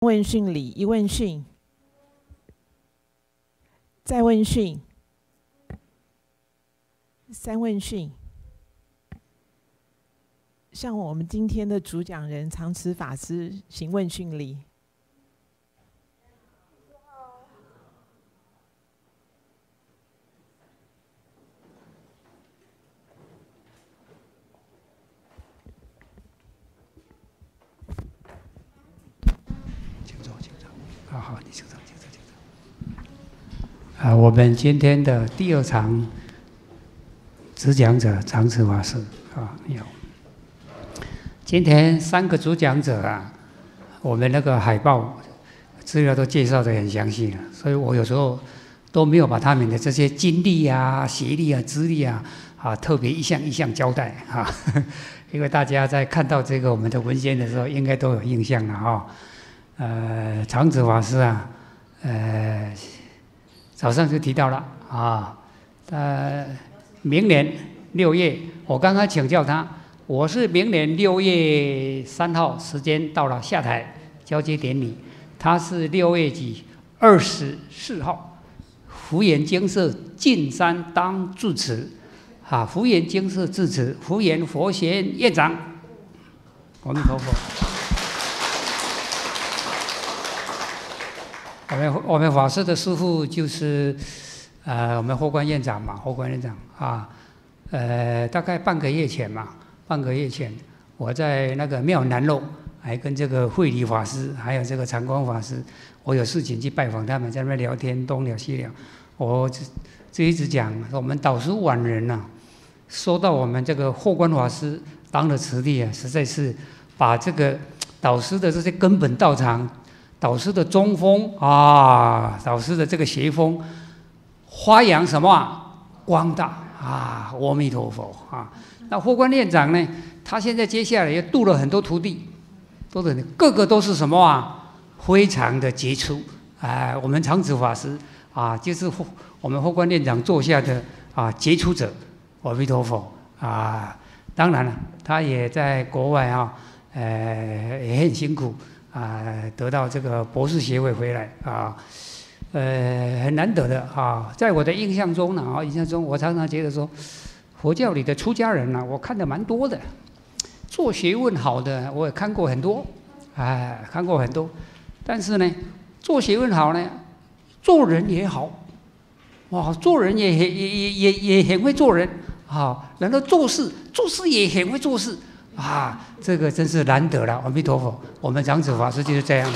问讯礼，一问讯，再问讯，三问讯，像我们今天的主讲人长慈法师行问讯礼。啊，我们今天的第二场主讲者长子法师啊，有。今天三个主讲者啊，我们那个海报资料都介绍的很详细了，所以我有时候都没有把他们的这些经历啊、学历啊、资历啊啊，特别一项一项交代啊，因为大家在看到这个我们的文献的时候，应该都有印象了哈。呃，长子法师啊，呃。早上就提到了啊，呃，明年六月，我刚刚请教他，我是明年六月三号时间到了下台交接典礼，他是六月几二十四号，福严精舍进山当住持，啊，福严精舍住持，福严佛学院院长，阿弥陀佛。我们我们法师的师傅就是，呃，我们霍光院长嘛，霍光院长啊，呃，大概半个月前嘛，半个月前，我在那个庙南路，还跟这个慧理法师，还有这个长光法师，我有事情去拜访他们，在那边聊天，东聊西聊，我就就一直讲，我们导师晚人呐，说到我们这个霍光法师当的慈弟啊，实在是把这个导师的这些根本道场。导师的中锋啊，导师的这个邪锋，发扬什么光大啊？阿弥陀佛啊！那霍光院长呢？他现在接下来也度了很多徒弟，都是个个都是什么啊？非常的杰出哎！我们长子法师啊，就是霍我们霍光院长座下的啊杰出者，阿弥陀佛啊！当然了，他也在国外啊，呃，也很辛苦。啊，得到这个博士学位回来啊，呃，很难得的啊。在我的印象中呢，啊，印象中我常常觉得说，佛教里的出家人呢，我看的蛮多的，做学问好的我也看过很多，哎，看过很多，但是呢，做学问好呢，做人也好，哇，做人也也也也也也很会做人，啊，然后做事做事也很会做事。啊，这个真是难得了，阿弥陀佛！我们长子法师就是这样。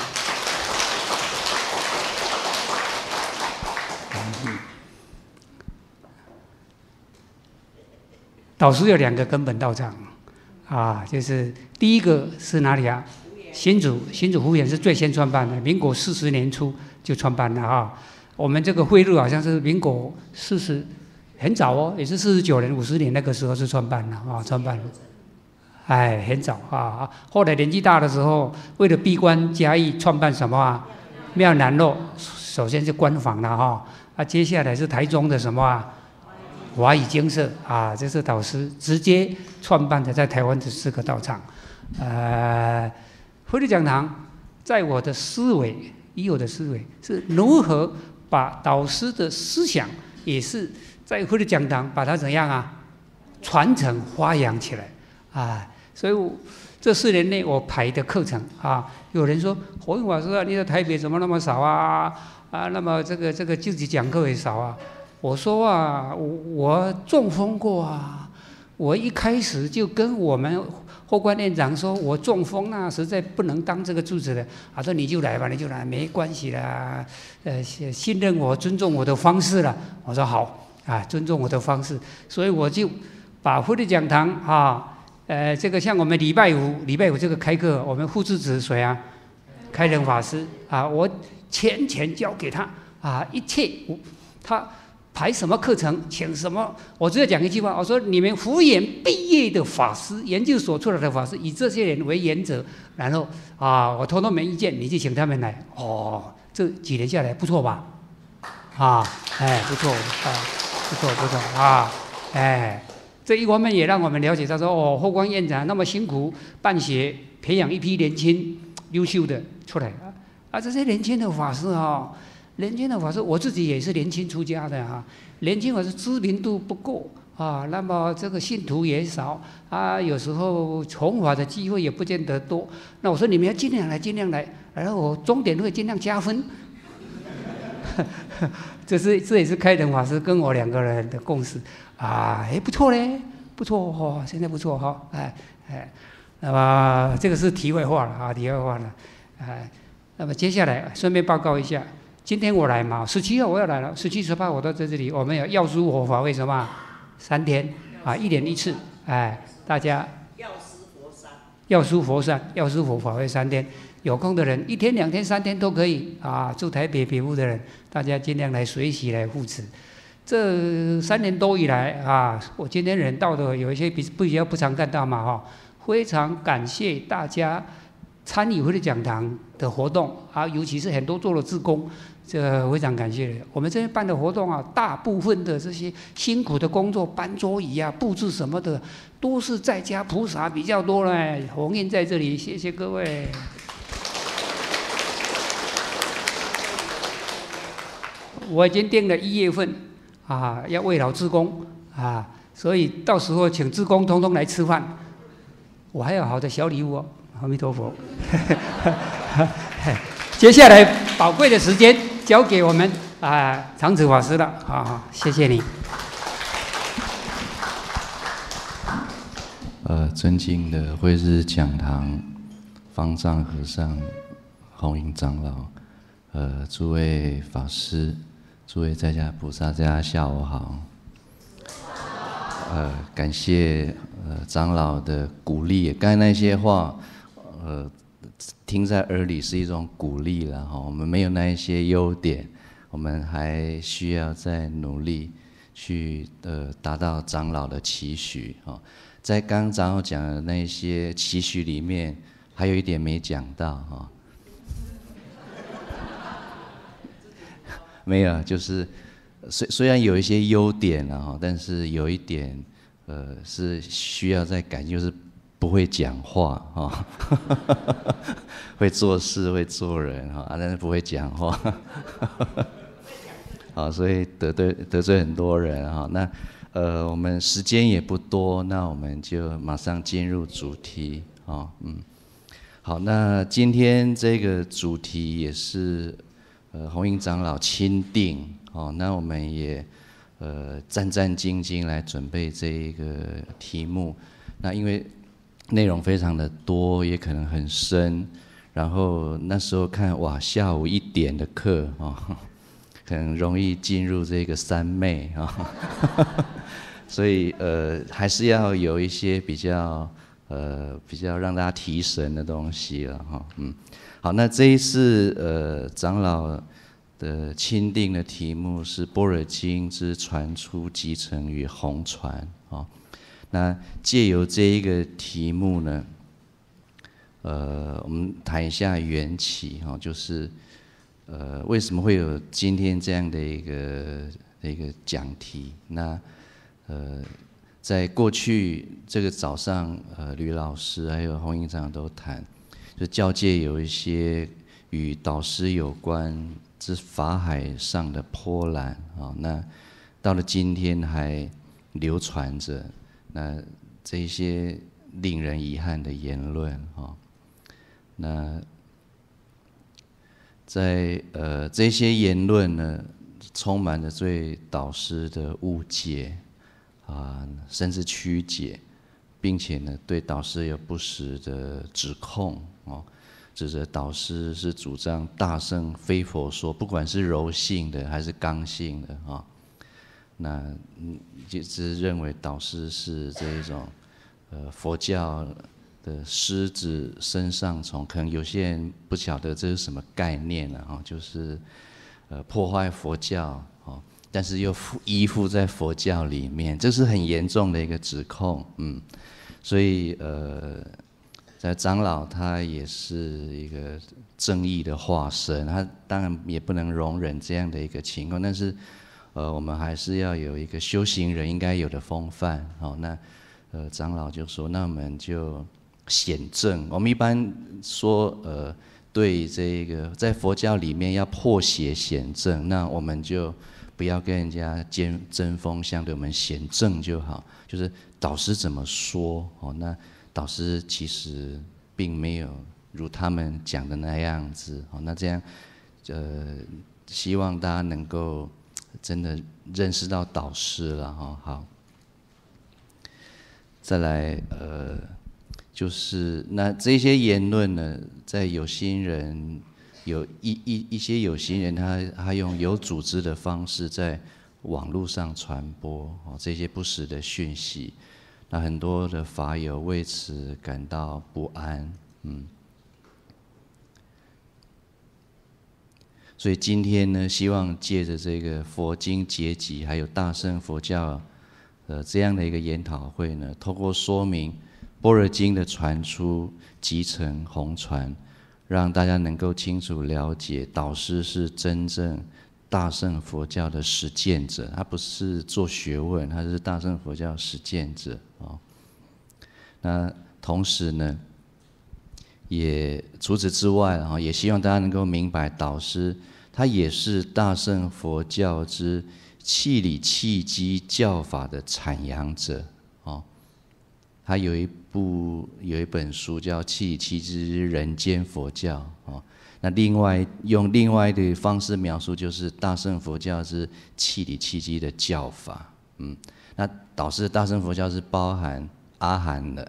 导师有两个根本道场啊，就是第一个是哪里啊？新严。行主，行主福严是最先创办的，民国四十年初就创办了啊。我们这个会路好像是民国四十，很早哦，也是四十九年、五十年那个时候是创办了啊，创办了。哎，很早啊！后来年纪大的时候，为了闭关加义，创办什么啊？妙南洛，首先是官方的哈。啊，接下来是台中的什么啊？华语精舍啊，这是导师直接创办的，在台湾的四个道场。呃，佛力讲堂，在我的思维，已有的思维，是如何把导师的思想，也是在佛力讲堂把它怎样啊，传承发扬起来啊？所以这四年内我排的课程啊，有人说何应师说：“你的台北怎么那么少啊？啊，那么这个这个自己讲课也少啊？”我说：“啊，我我中风过啊，我一开始就跟我们霍官院长说，我中风了，实在不能当这个柱持的。”他说：“你就来吧，你就来，没关系啦，呃，信信任我，尊重我的方式了。”我说：“好啊，尊重我的方式。”所以我就把福利讲堂啊。呃，这个像我们礼拜五，礼拜五这个开课，我们副主持谁啊？开仁法师啊，我全权交给他啊，一切我他排什么课程，请什么，我只要讲一句话，我说你们福源毕业的法师研究所出来的法师，以这些人为原则，然后啊，我通通没意见，你就请他们来。哦，这几年下来不错吧？啊，哎，不错啊，不错不错啊，哎。这一方面也让我们了解，他说：“哦，霍光院长那么辛苦办学，培养一批年轻优秀的出来啊！啊，这些年轻的法师啊，年轻的法师，我自己也是年轻出家的啊，年轻法师知名度不够啊，那么这个信徒也少啊，有时候重法的机会也不见得多。那我说你们要尽量来，尽量来，然后我终点会尽量加分。”这是这也是开诚法师跟我两个人的共识，啊，哎不错嘞，不错哦，现在不错哈，哎哎，那么这个是题外话了啊，题外话了，哎，那么接下来顺便报告一下，今天我来嘛，十七号我要来了，十七十八我都在这里，我们要药师佛法为什么，三天啊，一年一次，哎，大家药师佛三，药师佛三，药师佛法会三天。有空的人，一天、两天、三天都可以啊。住台北北屋的人，大家尽量来随喜来护持。这三年多以来啊，我今天人到的有一些比不比较不常看到嘛哈，非常感谢大家参与会的讲堂的活动啊，尤其是很多做了志工，这非常感谢。我们这边办的活动啊，大部分的这些辛苦的工作，搬桌椅啊、布置什么的，都是在家菩萨比较多呢。红印在这里，谢谢各位。我已经定了一月份，啊，要为老职工啊，所以到时候请职工通通来吃饭。我还有好的小礼物哦，阿弥陀佛。接下来宝贵的时间交给我们啊长子法师了，好好谢谢你。呃，尊敬的慧日讲堂方丈和尚、红印长老，呃诸位法师。诸位在家菩萨大家下午好，呃，感谢呃长老的鼓励，刚才那些话，呃，听在耳里是一种鼓励了哈。我们没有那一些优点，我们还需要再努力去呃达到长老的期许哈。在刚长老讲的那些期许里面，还有一点没讲到哈。没有，就是虽虽然有一些优点，然后但是有一点，呃，是需要再改就是不会讲话，哈，会做事会做人哈，但是不会讲话，哈，好，所以得罪得罪很多人哈。那呃，我们时间也不多，那我们就马上进入主题，啊，嗯，好，那今天这个主题也是。呃，弘印长老钦定哦，那我们也呃战战兢兢来准备这一个题目。那因为内容非常的多，也可能很深。然后那时候看哇，下午一点的课哦，很容易进入这个三昧啊，所以呃还是要有一些比较呃比较让大家提神的东西了哈，嗯。好，那这一次呃，长老的钦定的题目是《波若经之传出集成与红传》啊。那借由这一个题目呢，呃，我们谈一下缘起哦，就是呃，为什么会有今天这样的一个一个讲题？那呃，在过去这个早上，呃，吕老师还有洪营长都谈。就教界有一些与导师有关之法海上的波澜啊，那到了今天还流传着那这些令人遗憾的言论啊，那在呃这些言论呢，充满着对导师的误解啊，甚至曲解。并且呢，对导师有不时的指控哦，指责导师是主张大圣非佛说，不管是柔性的还是刚性的啊，那一直认为导师是这一种，呃，佛教的狮子身上虫，可能有些人不晓得这是什么概念了啊，就是呃破坏佛教。但是又附依附在佛教里面，这是很严重的一个指控，嗯，所以呃，在长老他也是一个正义的化身，他当然也不能容忍这样的一个情况，但是呃，我们还是要有一个修行人应该有的风范。好，那呃，长老就说，那我们就显正。我们一般说，呃，对这个在佛教里面要破邪显正，那我们就。不要跟人家尖针锋相对，我们显正就好。就是导师怎么说哦，那导师其实并没有如他们讲的那样子哦。那这样，呃，希望大家能够真的认识到导师了哈。好，再来呃，就是那这些言论呢，在有心人。有一一一些有心人，他他用有组织的方式在网络上传播哦这些不实的讯息，那很多的法友为此感到不安，嗯。所以今天呢，希望借着这个佛经结集，还有大圣佛教呃这样的一个研讨会呢，透过说明《般若经》的传出集成红传。让大家能够清楚了解，导师是真正大圣佛教的实践者，他不是做学问，他是大圣佛教实践者哦。那同时呢，也除此之外啊，也希望大家能够明白，导师他也是大圣佛教之气理气机教法的阐扬者。他有一部有一本书叫《气气之人间佛教》哦，那另外用另外的方式描述，就是大乘佛教是气里气机的教法。嗯，那导师大乘佛教是包含阿含的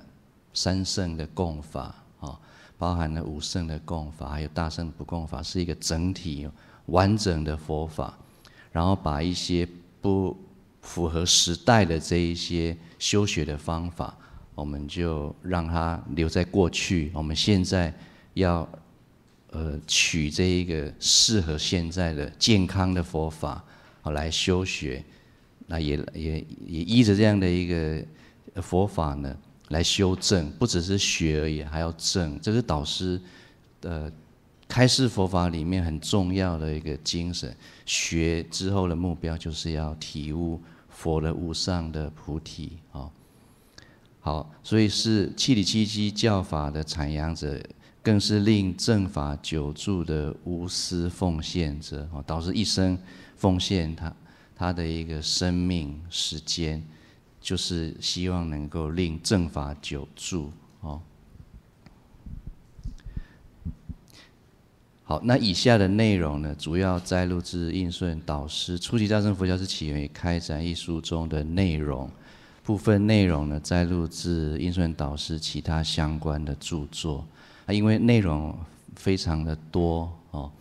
三圣的共法啊，包含了五圣的共法，还有大圣不共法，是一个整体完整的佛法。然后把一些不符合时代的这一些修学的方法。我们就让它留在过去，我们现在要呃取这一个适合现在的健康的佛法来修学，那也也也依着这样的一个佛法呢来修正，不只是学而已，还要正，这是导师的开示佛法里面很重要的一个精神。学之后的目标就是要体悟佛的无上的菩提啊。好，所以是七里七七教法的阐扬者，更是令正法久住的无私奉献者哦，导师一生奉献他他的一个生命时间，就是希望能够令正法久住哦。好，那以下的内容呢，主要摘录自应顺导师《初级大乘佛教是起源于开展》一书中的内容。部分内容呢，在录制《英顺导师》其他相关的著作，啊，因为内容非常的多哦，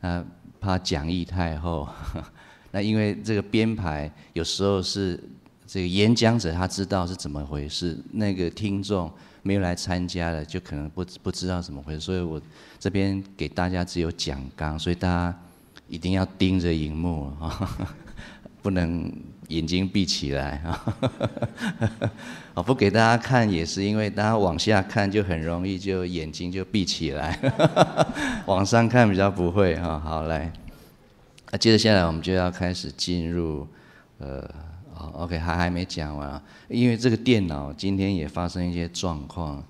那怕讲义太厚，那因为这个编排有时候是这个演讲者他知道是怎么回事，那个听众没有来参加了，就可能不不知道怎么回事，所以我这边给大家只有讲纲，所以大家一定要盯着荧幕啊，不能。眼睛闭起来啊！不给大家看也是因为大家往下看就很容易就眼睛就闭起来，往上看比较不会啊。好，来，那接着下来我们就要开始进入，呃，o k 还还没讲完，因为这个电脑今天也发生一些状况，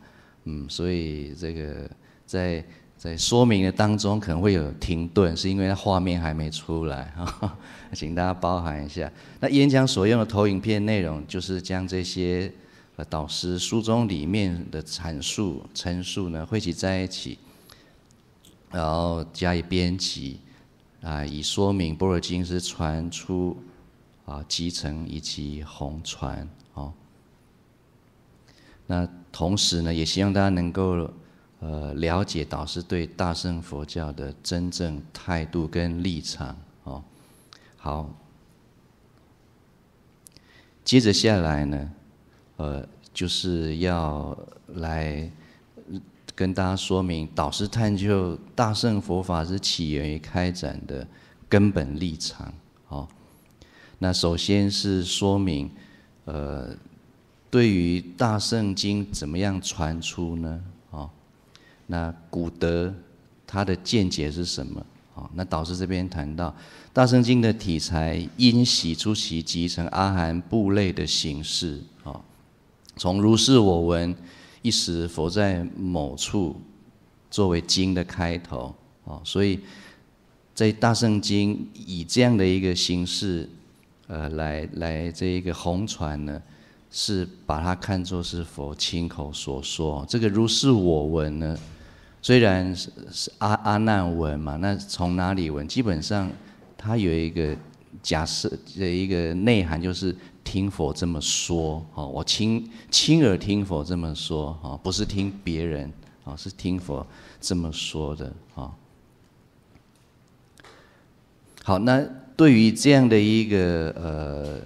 嗯，所以这个在在说明的当中可能会有停顿，是因为画面还没出来哈。请大家包含一下。那演讲所用的投影片内容，就是将这些呃导师书中里面的阐述、陈述呢汇集在一起，然后加以编辑啊，以说明波尔金斯传出啊、集成以及红船哦。那同时呢，也希望大家能够呃了解导师对大乘佛教的真正态度跟立场。好，接着下来呢，呃，就是要来跟大家说明，导师探究大圣佛法是起源于开展的根本立场。好，那首先是说明，呃，对于大圣经怎么样传出呢？哦，那古德他的见解是什么？哦，那导师这边谈到。大圣经的题材因喜出其集成阿含部类的形式啊。从如是我闻，一时佛在某处，作为经的开头啊。所以，在大圣经以这样的一个形式，呃，来来这一个红传呢，是把它看作是佛亲口所说。这个如是我闻呢，虽然是是阿阿难闻嘛，那从哪里闻？基本上。他有一个假设的一个内涵，就是听佛这么说，哦，我亲亲耳听佛这么说，哦，不是听别人，哦，是听佛这么说的，哦。好，那对于这样的一个呃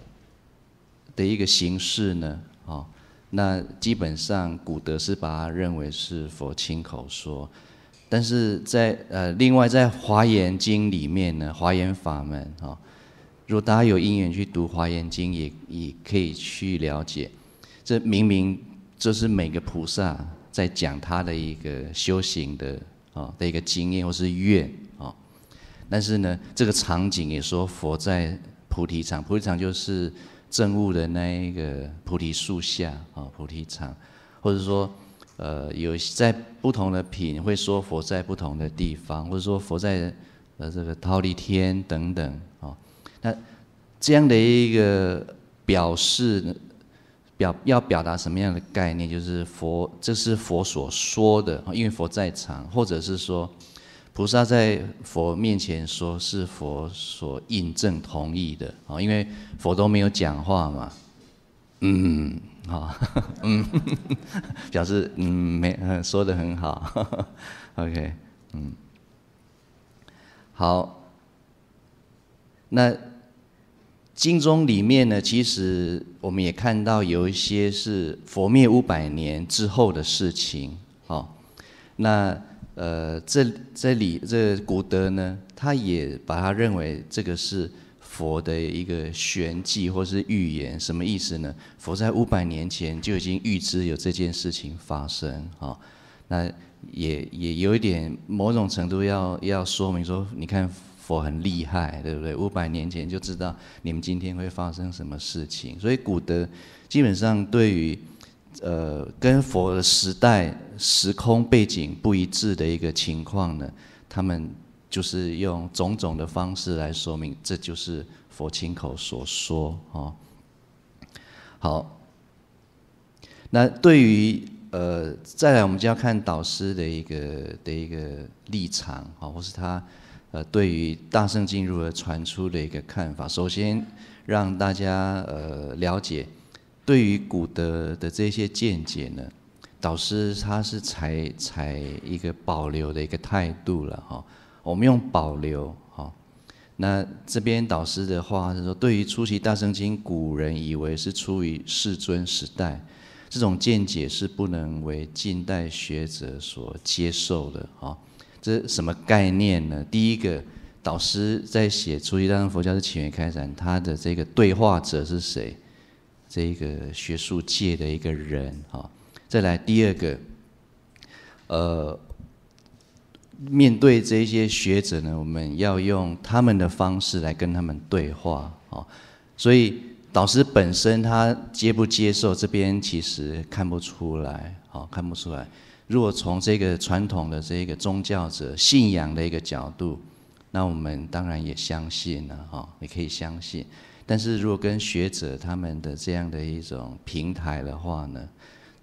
的一个形式呢，哦，那基本上古德是把它认为是佛亲口说。但是在呃，另外在《华严经》里面呢，《华严法门》哦，如果大家有因缘去读《华严经》，也也可以去了解，这明明就是每个菩萨在讲他的一个修行的啊的一个经验或是愿啊，但是呢，这个场景也说佛在菩提场，菩提场就是正悟的那一个菩提树下啊，菩提场，或者说。呃，有在不同的品会说佛在不同的地方，或者说佛在呃这个忉利天等等啊。那这样的一个表示，表要表达什么样的概念？就是佛这是佛所说的，因为佛在场，或者是说菩萨在佛面前说是佛所印证同意的啊，因为佛都没有讲话嘛。嗯。哦，嗯，表示嗯没，嗯说的很好，OK，嗯，好，那经中里面呢，其实我们也看到有一些是佛灭五百年之后的事情，哦，那呃，这这里这古德呢，他也把它认为这个是。佛的一个玄机或是预言，什么意思呢？佛在五百年前就已经预知有这件事情发生啊，那也也有一点某种程度要要说明说，你看佛很厉害，对不对？五百年前就知道你们今天会发生什么事情，所以古德基本上对于呃跟佛的时代时空背景不一致的一个情况呢，他们。就是用种种的方式来说明，这就是佛亲口所说哦。好，那对于呃，再来我们就要看导师的一个的一个立场啊，或是他呃对于大圣经如何传出的一个看法。首先让大家呃了解，对于古德的这些见解呢，导师他是采采一个保留的一个态度了哈。我们用保留，好。那这边导师的话是说，对于出席大圣经，古人以为是出于世尊时代，这种见解是不能为近代学者所接受的。好，这什么概念呢？第一个，导师在写《出席大乘佛教的起源开展》，他的这个对话者是谁？这一个学术界的一个人。哈，再来第二个，呃。面对这些学者呢，我们要用他们的方式来跟他们对话，哦。所以导师本身他接不接受这边其实看不出来，哦，看不出来。如果从这个传统的这个宗教者信仰的一个角度，那我们当然也相信了，哈，也可以相信。但是如果跟学者他们的这样的一种平台的话呢？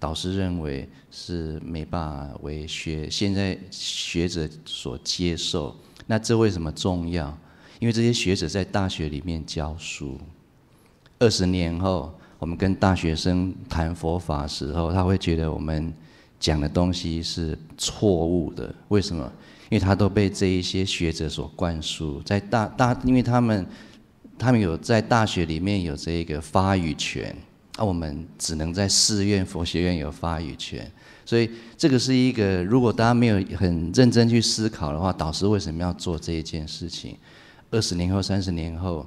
导师认为是没办法为学现在学者所接受。那这为什么重要？因为这些学者在大学里面教书，二十年后，我们跟大学生谈佛法时候，他会觉得我们讲的东西是错误的。为什么？因为他都被这一些学者所灌输，在大大因为他们他们有在大学里面有这个发语权。那我们只能在寺院佛学院有发言权，所以这个是一个，如果大家没有很认真去思考的话，导师为什么要做这一件事情？二十年后、三十年后，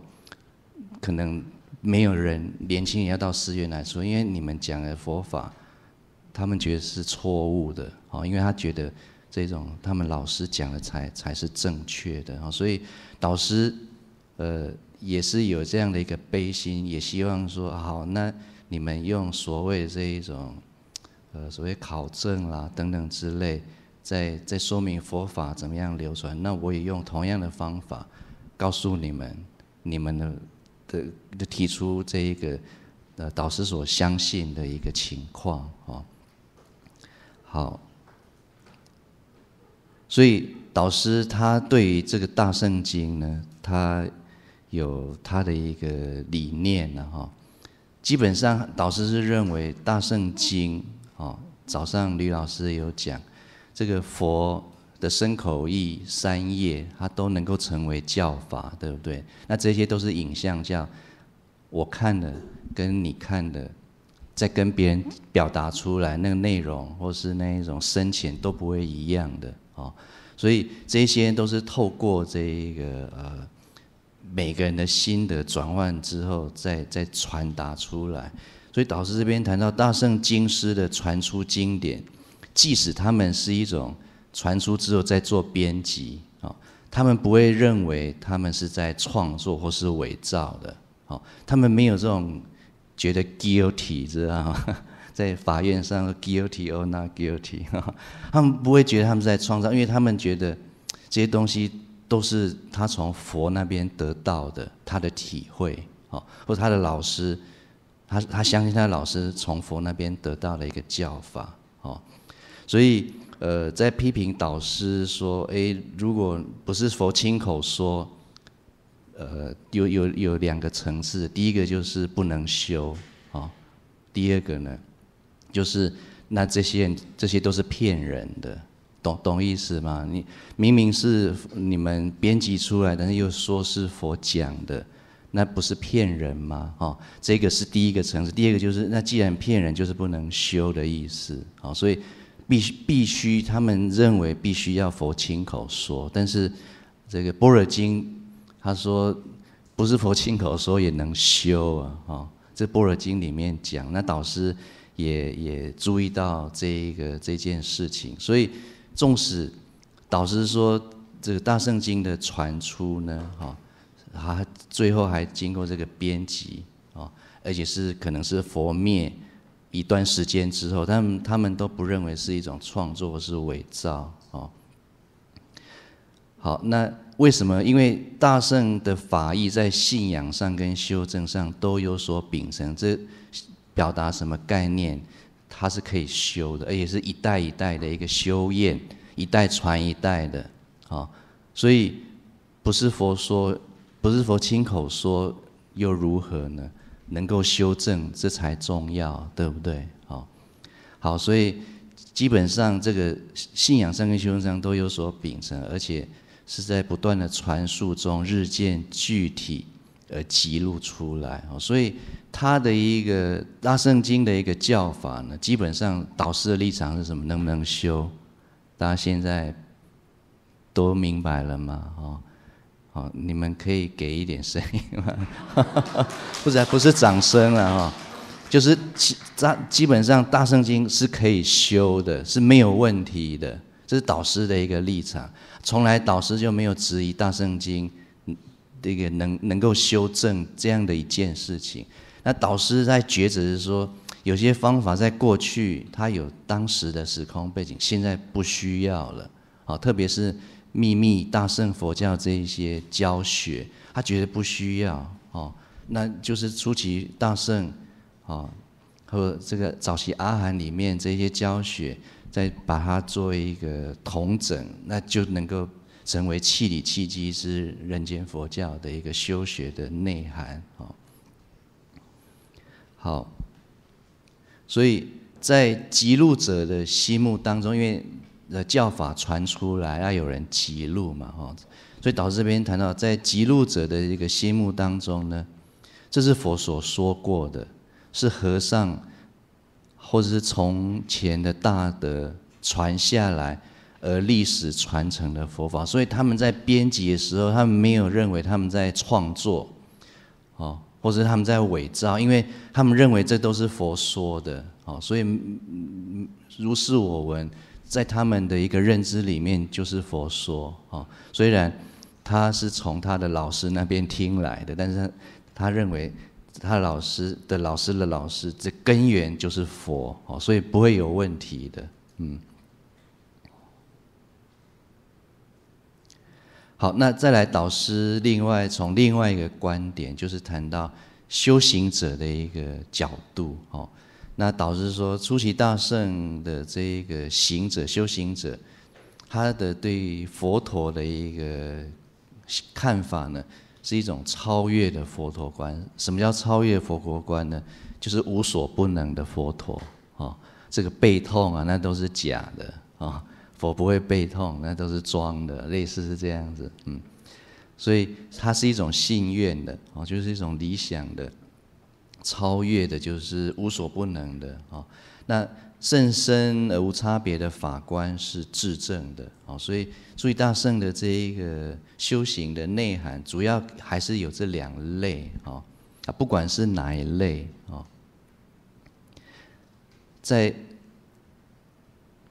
可能没有人年轻也要到寺院来说，因为你们讲的佛法，他们觉得是错误的，哦，因为他觉得这种他们老师讲的才才是正确的，哦，所以导师呃也是有这样的一个悲心，也希望说好那。你们用所谓这一种，呃，所谓考证啦等等之类，在在说明佛法怎么样流传？那我也用同样的方法告诉你们，你们的的提出这一个呃，导师所相信的一个情况啊。好，所以导师他对于这个大圣经呢，他有他的一个理念呢，哈。基本上，导师是认为大圣经，哦，早上吕老师有讲，这个佛的身口意三业，它都能够成为教法，对不对？那这些都是影像，叫我看的跟你看的，在跟别人表达出来那个内容或是那一种深浅都不会一样的哦，所以这些都是透过这个呃。每个人的心得转换之后，再再传达出来。所以导师这边谈到大圣经师的传出经典，即使他们是一种传出之后再做编辑啊，他们不会认为他们是在创作或是伪造的。哦，他们没有这种觉得 guilty，知道吗？在法院上 guilty or not guilty，他们不会觉得他们在创造，因为他们觉得这些东西。都是他从佛那边得到的，他的体会，哦，或者他的老师，他他相信他的老师从佛那边得到了一个教法，哦，所以呃，在批评导师说，诶，如果不是佛亲口说，呃，有有有两个层次，第一个就是不能修，哦，第二个呢，就是那这些这些都是骗人的。懂懂意思吗？你明明是你们编辑出来，但是又说是佛讲的，那不是骗人吗？哦，这个是第一个层次。第二个就是，那既然骗人，就是不能修的意思。好，所以必须必须他们认为必须要佛亲口说。但是这个《般若经》，他说不是佛亲口说也能修啊。哦，这《般若经》里面讲，那导师也也注意到这一个这件事情，所以。纵使导师说这个大圣经的传出呢，哈，还最后还经过这个编辑哦，而且是可能是佛灭一段时间之后，他们他们都不认为是一种创作是伪造哦。好，那为什么？因为大圣的法义在信仰上跟修正上都有所秉承，这表达什么概念？它是可以修的，而且是一代一代的一个修验，一代传一代的，啊，所以不是佛说，不是佛亲口说又如何呢？能够修正，这才重要，对不对？好，好，所以基本上这个信仰上跟修行上都有所秉承，而且是在不断的传述中日渐具体而记录出来，所以。他的一个大圣经的一个教法呢，基本上导师的立场是什么？能不能修？大家现在都明白了吗？哦，好，你们可以给一点声音吗？不然不是掌声了哈。就是基大基本上大圣经是可以修的，是没有问题的。这是导师的一个立场，从来导师就没有质疑大圣经，这个能能够修正这样的一件事情。那导师在抉择是说，有些方法在过去他有当时的时空背景，现在不需要了。好，特别是秘密大圣佛教这一些教学，他觉得不需要。哦，那就是初期大圣，哦和这个早期阿含里面这些教学，再把它作为一个统整，那就能够成为气理气机是人间佛教的一个修学的内涵。哦。好，所以在记录者的心目当中，因为呃教法传出来要有人记录嘛，哈，所以导致这边谈到，在记录者的一个心目当中呢，这是佛所说过的，是和尚或者是从前的大德传下来而历史传承的佛法，所以他们在编辑的时候，他们没有认为他们在创作，哦。或者他们在伪造，因为他们认为这都是佛说的，哦，所以如是我闻，在他们的一个认知里面就是佛说，哦，虽然他是从他的老师那边听来的，但是他认为他老师的老师的老师，这根源就是佛，哦，所以不会有问题的，嗯。好，那再来导师另外从另外一个观点，就是谈到修行者的一个角度哦。那导师说，出期大圣的这一个行者、修行者，他的对佛陀的一个看法呢，是一种超越的佛陀观。什么叫超越佛陀观呢？就是无所不能的佛陀哦，这个背痛啊，那都是假的啊。佛不会背痛，那都是装的，类似是这样子，嗯，所以它是一种信愿的哦，就是一种理想的、超越的，就是无所不能的哦。那甚深而无差别的法官是至证的哦，所以注意大圣的这一个修行的内涵，主要还是有这两类哦，啊，不管是哪一类哦，在。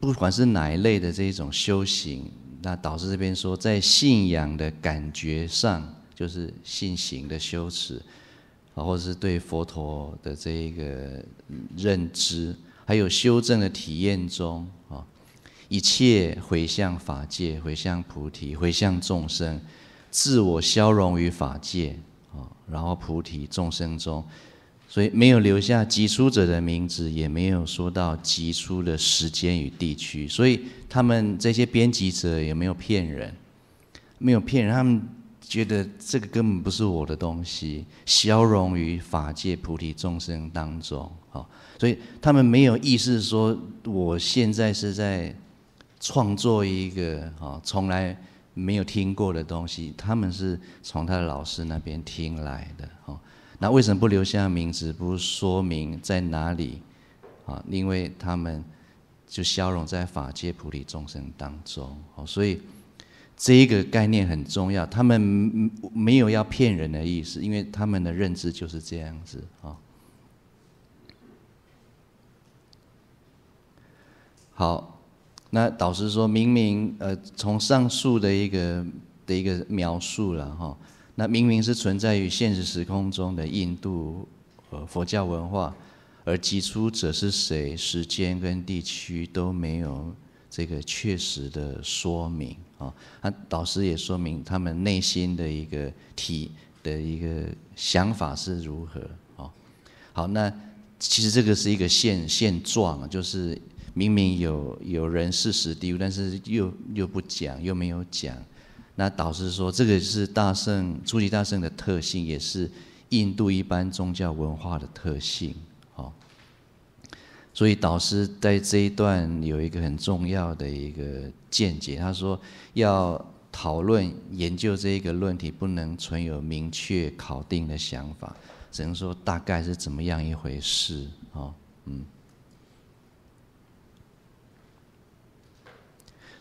不管是哪一类的这种修行，那导师这边说，在信仰的感觉上，就是信行的修持，啊，或是对佛陀的这一个认知，还有修正的体验中啊，一切回向法界，回向菩提，回向众生，自我消融于法界啊，然后菩提众生中。所以没有留下集书者的名字，也没有说到集书的时间与地区。所以他们这些编辑者也没有骗人，没有骗人。他们觉得这个根本不是我的东西，消融于法界菩提众生当中。好，所以他们没有意思说我现在是在创作一个哈从来没有听过的东西。他们是从他的老师那边听来的。好。那为什么不留下名字？不说明在哪里？啊，因为他们就消融在法界普利众生当中。好，所以这一个概念很重要。他们没有要骗人的意思，因为他们的认知就是这样子。好，那导师说明明，呃，从上述的一个的一个描述了，哈。那明明是存在于现实时空中的印度呃佛教文化，而提出者是谁，时间跟地区都没有这个确实的说明啊。那导师也说明他们内心的一个体的一个想法是如何啊。好，那其实这个是一个现现状，就是明明有有人事实地，但是又又不讲，又没有讲。那导师说，这个是大圣初级大圣的特性，也是印度一般宗教文化的特性。好，所以导师在这一段有一个很重要的一个见解，他说要讨论研究这一个论题，不能存有明确考定的想法，只能说大概是怎么样一回事。哦，嗯。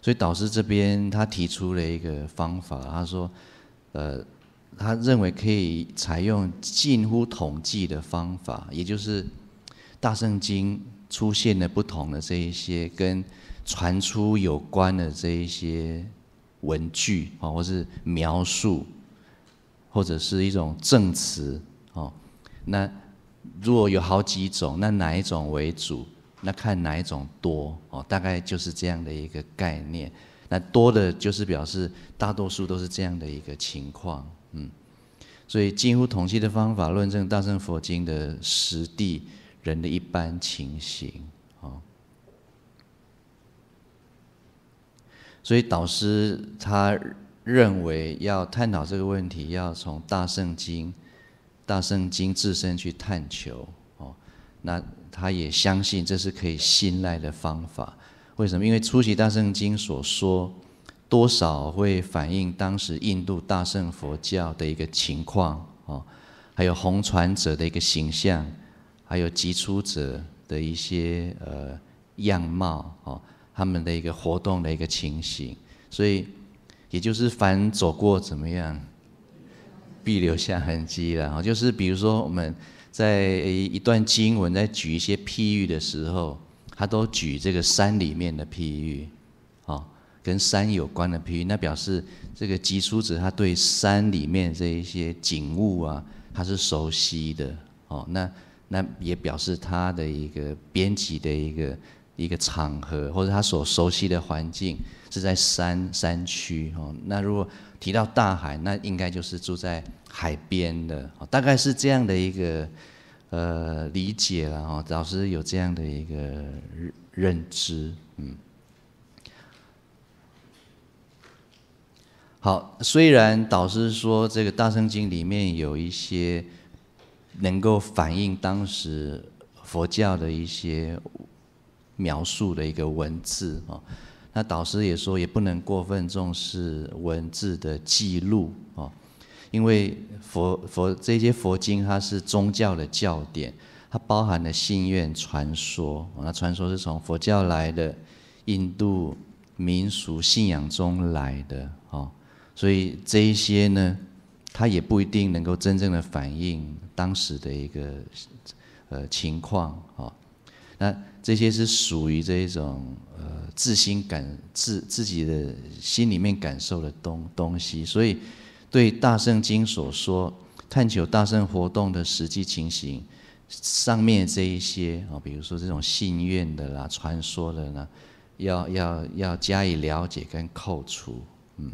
所以导师这边他提出了一个方法，他说，呃，他认为可以采用近乎统计的方法，也就是大圣经出现的不同的这一些跟传出有关的这一些文句啊，或是描述，或者是一种证词哦。那如果有好几种，那哪一种为主？那看哪一种多哦，大概就是这样的一个概念。那多的就是表示大多数都是这样的一个情况，嗯。所以近乎统计的方法论证大乘佛经的实地人的一般情形，哦。所以导师他认为要探讨这个问题，要从大圣经、大圣经自身去探求，哦，那。他也相信这是可以信赖的方法，为什么？因为出席大圣经所说，多少会反映当时印度大圣佛教的一个情况哦，还有红传者的一个形象，还有集出者的一些呃样貌哦，他们的一个活动的一个情形，所以也就是凡走过怎么样，必留下痕迹了就是比如说我们。在一段经文，在举一些譬喻的时候，他都举这个山里面的譬喻，哦，跟山有关的譬喻，那表示这个吉叔子他对山里面这一些景物啊，他是熟悉的，哦，那那也表示他的一个编辑的一个。一个场合，或者他所熟悉的环境是在山山区哦。那如果提到大海，那应该就是住在海边的，大概是这样的一个呃理解了哦。导师有这样的一个认知，嗯。好，虽然导师说这个《大圣经》里面有一些能够反映当时佛教的一些。描述的一个文字哦，那导师也说，也不能过分重视文字的记录哦，因为佛佛这些佛经它是宗教的教典，它包含了信愿传说，那传说是从佛教来的印度民俗信仰中来的哦，所以这一些呢，它也不一定能够真正的反映当时的一个呃情况哦，那。这些是属于这一种呃自心感自自己的心里面感受的东东西，所以对大圣经所说探求大圣活动的实际情形，上面这一些啊，比如说这种信愿的啦、传说的啦，要要要加以了解跟扣除，嗯。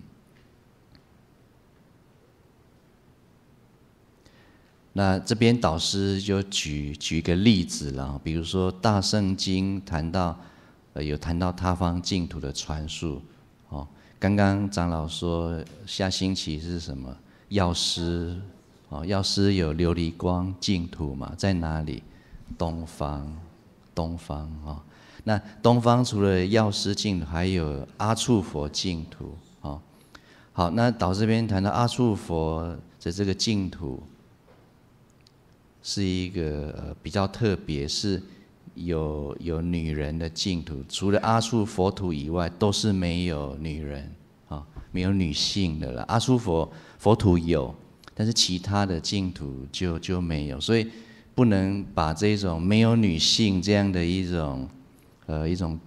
那这边导师就举举一个例子了，比如说大圣经谈到，呃，有谈到他方净土的传述，哦，刚刚长老说下星期是什么药师，哦，药师有琉璃光净土嘛，在哪里？东方，东方哦，那东方除了药师净土，还有阿处佛净土，哦，好，那导师这边谈到阿处佛的这个净土。是一个比较特别，是有有女人的净土。除了阿苏佛土以外，都是没有女人啊，没有女性的了。阿苏佛佛土有，但是其他的净土就就没有，所以不能把这种没有女性这样的一种呃一种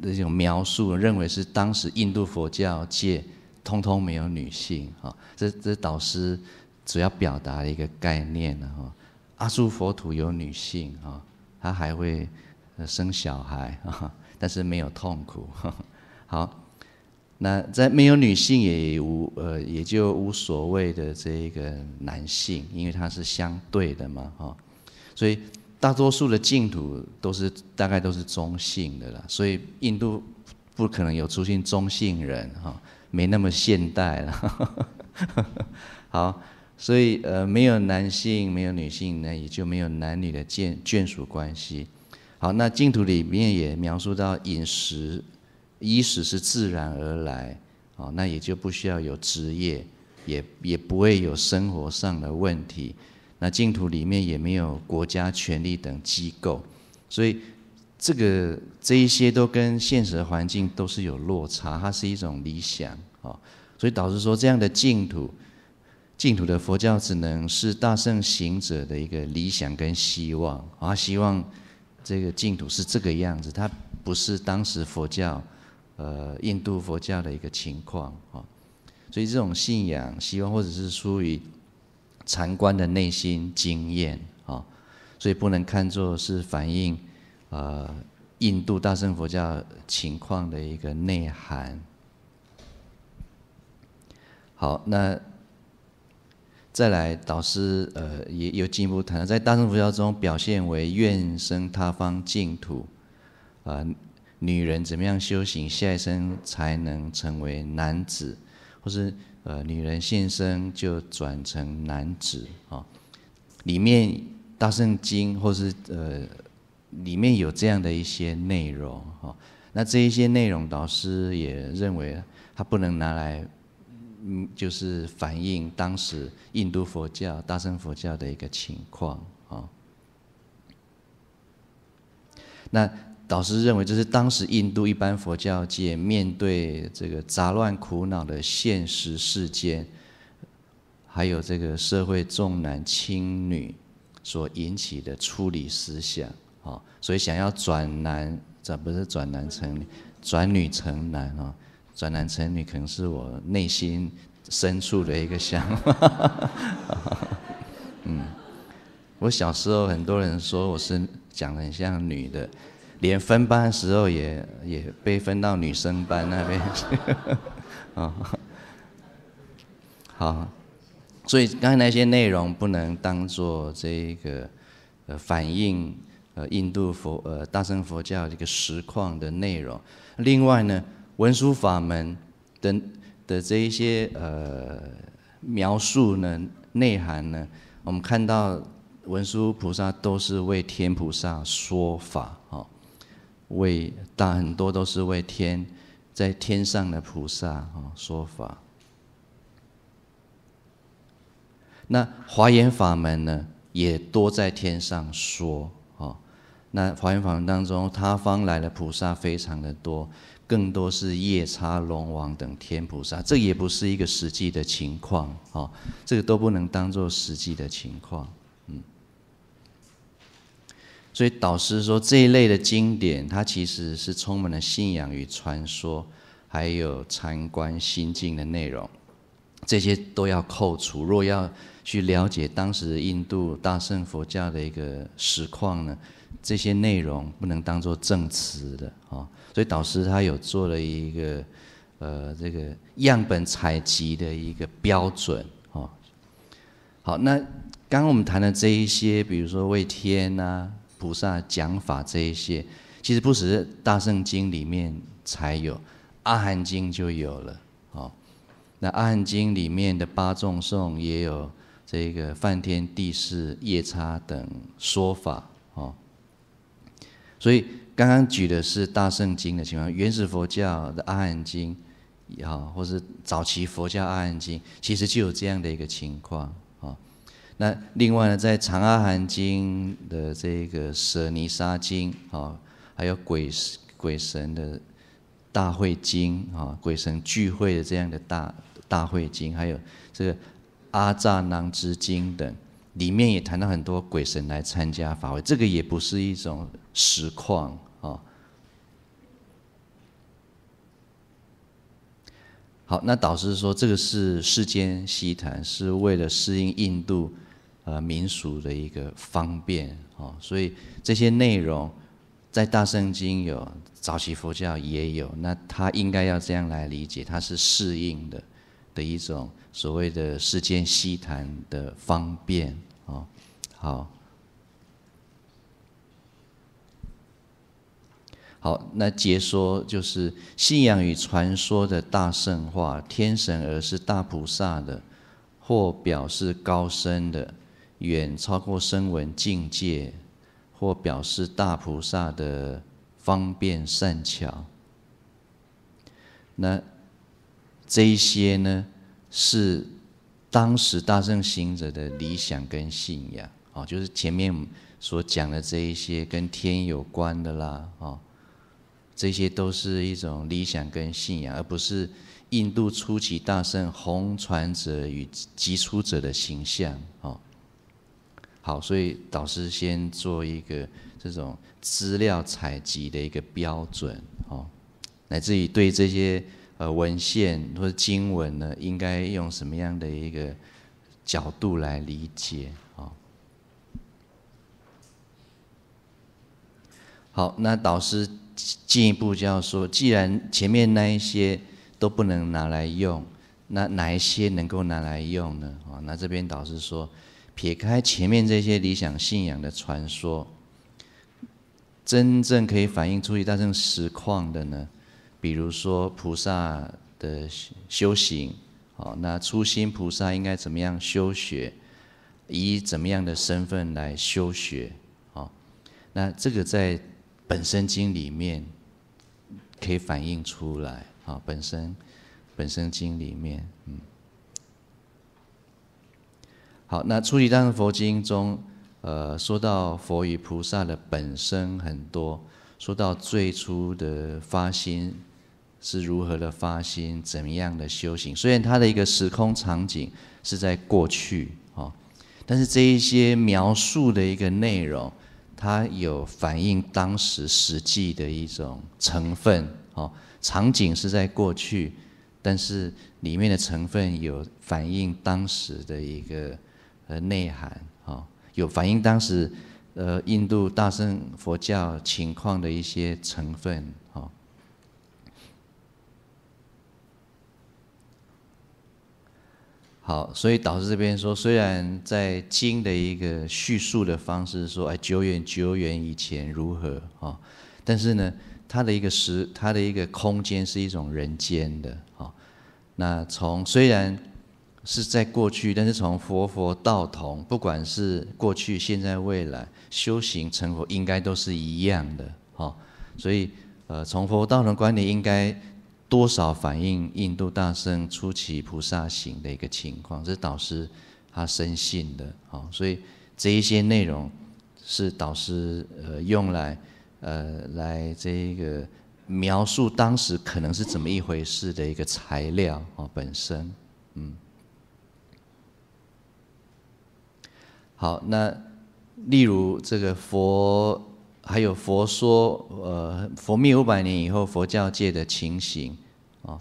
那种描述，认为是当时印度佛教界通通没有女性啊。这这导师主要表达的一个概念哈。阿苏佛土有女性啊，她还会生小孩啊，但是没有痛苦。好，那在没有女性也无呃，也就无所谓的这个男性，因为它是相对的嘛哈。所以大多数的净土都是大概都是中性的了，所以印度不可能有出现中性人哈，没那么现代了。好。所以，呃，没有男性，没有女性呢，也就没有男女的眷眷属关系。好，那净土里面也描述到饮食、衣食是自然而来，哦，那也就不需要有职业，也也不会有生活上的问题。那净土里面也没有国家、权力等机构，所以这个这一些都跟现实环境都是有落差，它是一种理想啊。所以导致说，这样的净土。净土的佛教只能是大圣行者的一个理想跟希望啊，希望这个净土是这个样子，它不是当时佛教，呃，印度佛教的一个情况啊，所以这种信仰、希望或者是出于禅观的内心经验啊，所以不能看作是反映啊印度大圣佛教情况的一个内涵。好，那。再来，导师呃也有进一步谈，在大乘佛教中表现为愿生他方净土，啊，女人怎么样修行，下一生才能成为男子，或是呃女人现身就转成男子哦，里面大圣经或是呃里面有这样的一些内容哦，那这一些内容，导师也认为他不能拿来。嗯，就是反映当时印度佛教、大乘佛教的一个情况啊。那导师认为，这是当时印度一般佛教界面对这个杂乱苦恼的现实世间，还有这个社会重男轻女所引起的处理思想啊，所以想要转男，这不是转男成女，转女成男啊？转男成女可能是我内心深处的一个想法。嗯，我小时候很多人说我是讲的很像女的，连分班时候也也被分到女生班那边。啊，好，所以刚才那些内容不能当做这个呃反映呃印度佛呃大乘佛教这个实况的内容。另外呢。文殊法门的的这一些呃描述呢内涵呢，我们看到文殊菩萨都是为天菩萨说法啊，为大很多都是为天在天上的菩萨啊说法。那华严法门呢，也多在天上说啊。那华严法门当中，他方来的菩萨非常的多。更多是夜叉、龙王等天菩萨，这也不是一个实际的情况，哦，这个都不能当做实际的情况。嗯，所以导师说这一类的经典，它其实是充满了信仰与传说，还有参观心境的内容，这些都要扣除。若要去了解当时印度大乘佛教的一个实况呢？这些内容不能当做证词的哦，所以导师他有做了一个，呃，这个样本采集的一个标准哦。好，那刚我们谈的这一些，比如说为天呐、菩萨讲法这一些，其实不是大圣经里面才有，阿含经就有了哦。那阿含经里面的八众颂也有这个梵天、地氏、夜叉等说法。所以刚刚举的是大圣经的情况，原始佛教的阿含经也好，或是早期佛教阿含经，其实就有这样的一个情况啊。那另外呢，在长阿含经的这个舍尼沙经啊，还有鬼鬼神的大会经啊，鬼神聚会的这样的大大会经，还有这个阿扎囊之经等。里面也谈到很多鬼神来参加法会，这个也不是一种实况啊。好，那导师说这个是世间西谈，是为了适应印度，呃民俗的一个方便哦。所以这些内容在大圣经有，早期佛教也有，那他应该要这样来理解，他是适应的的一种所谓的世间西谈的方便。好，好，那解说就是信仰与传说的大圣化天神，而是大菩萨的，或表示高深的，远超过声闻境界，或表示大菩萨的方便善巧。那这一些呢，是当时大圣行者的理想跟信仰。哦，就是前面所讲的这一些跟天有关的啦，哦，这些都是一种理想跟信仰，而不是印度初期大圣红传者与集出者的形象，哦，好，所以导师先做一个这种资料采集的一个标准，哦，乃至于对这些呃文献或者经文呢，应该用什么样的一个角度来理解。好，那导师进一步就要说，既然前面那一些都不能拿来用，那哪一些能够拿来用呢？哦，那这边导师说，撇开前面这些理想信仰的传说，真正可以反映出一大圣实况的呢？比如说菩萨的修行，哦，那初心菩萨应该怎么样修学？以怎么样的身份来修学？哦，那这个在。本生经里面可以反映出来啊，本身本生经里面，嗯，好，那初级当乘佛经中，呃，说到佛与菩萨的本身很多，说到最初的发心是如何的发心，怎么样的修行，虽然它的一个时空场景是在过去啊，但是这一些描述的一个内容。它有反映当时实际的一种成分，哦，场景是在过去，但是里面的成分有反映当时的一个呃内涵，哦，有反映当时呃印度大乘佛教情况的一些成分，哦。好，所以导师这边说，虽然在经的一个叙述的方式说，哎，久远久远以前如何啊？但是呢，它的一个时，它的一个空间是一种人间的啊。那从虽然是在过去，但是从佛佛道同，不管是过去、现在、未来，修行成佛应该都是一样的啊。所以，呃，从佛道同观点，应该。多少反映印度大圣初起菩萨行的一个情况，是导师他深信的啊，所以这一些内容是导师呃用来呃来这个描述当时可能是怎么一回事的一个材料啊本身，嗯，好，那例如这个佛。还有佛说，呃，佛灭五百年以后佛教界的情形，啊，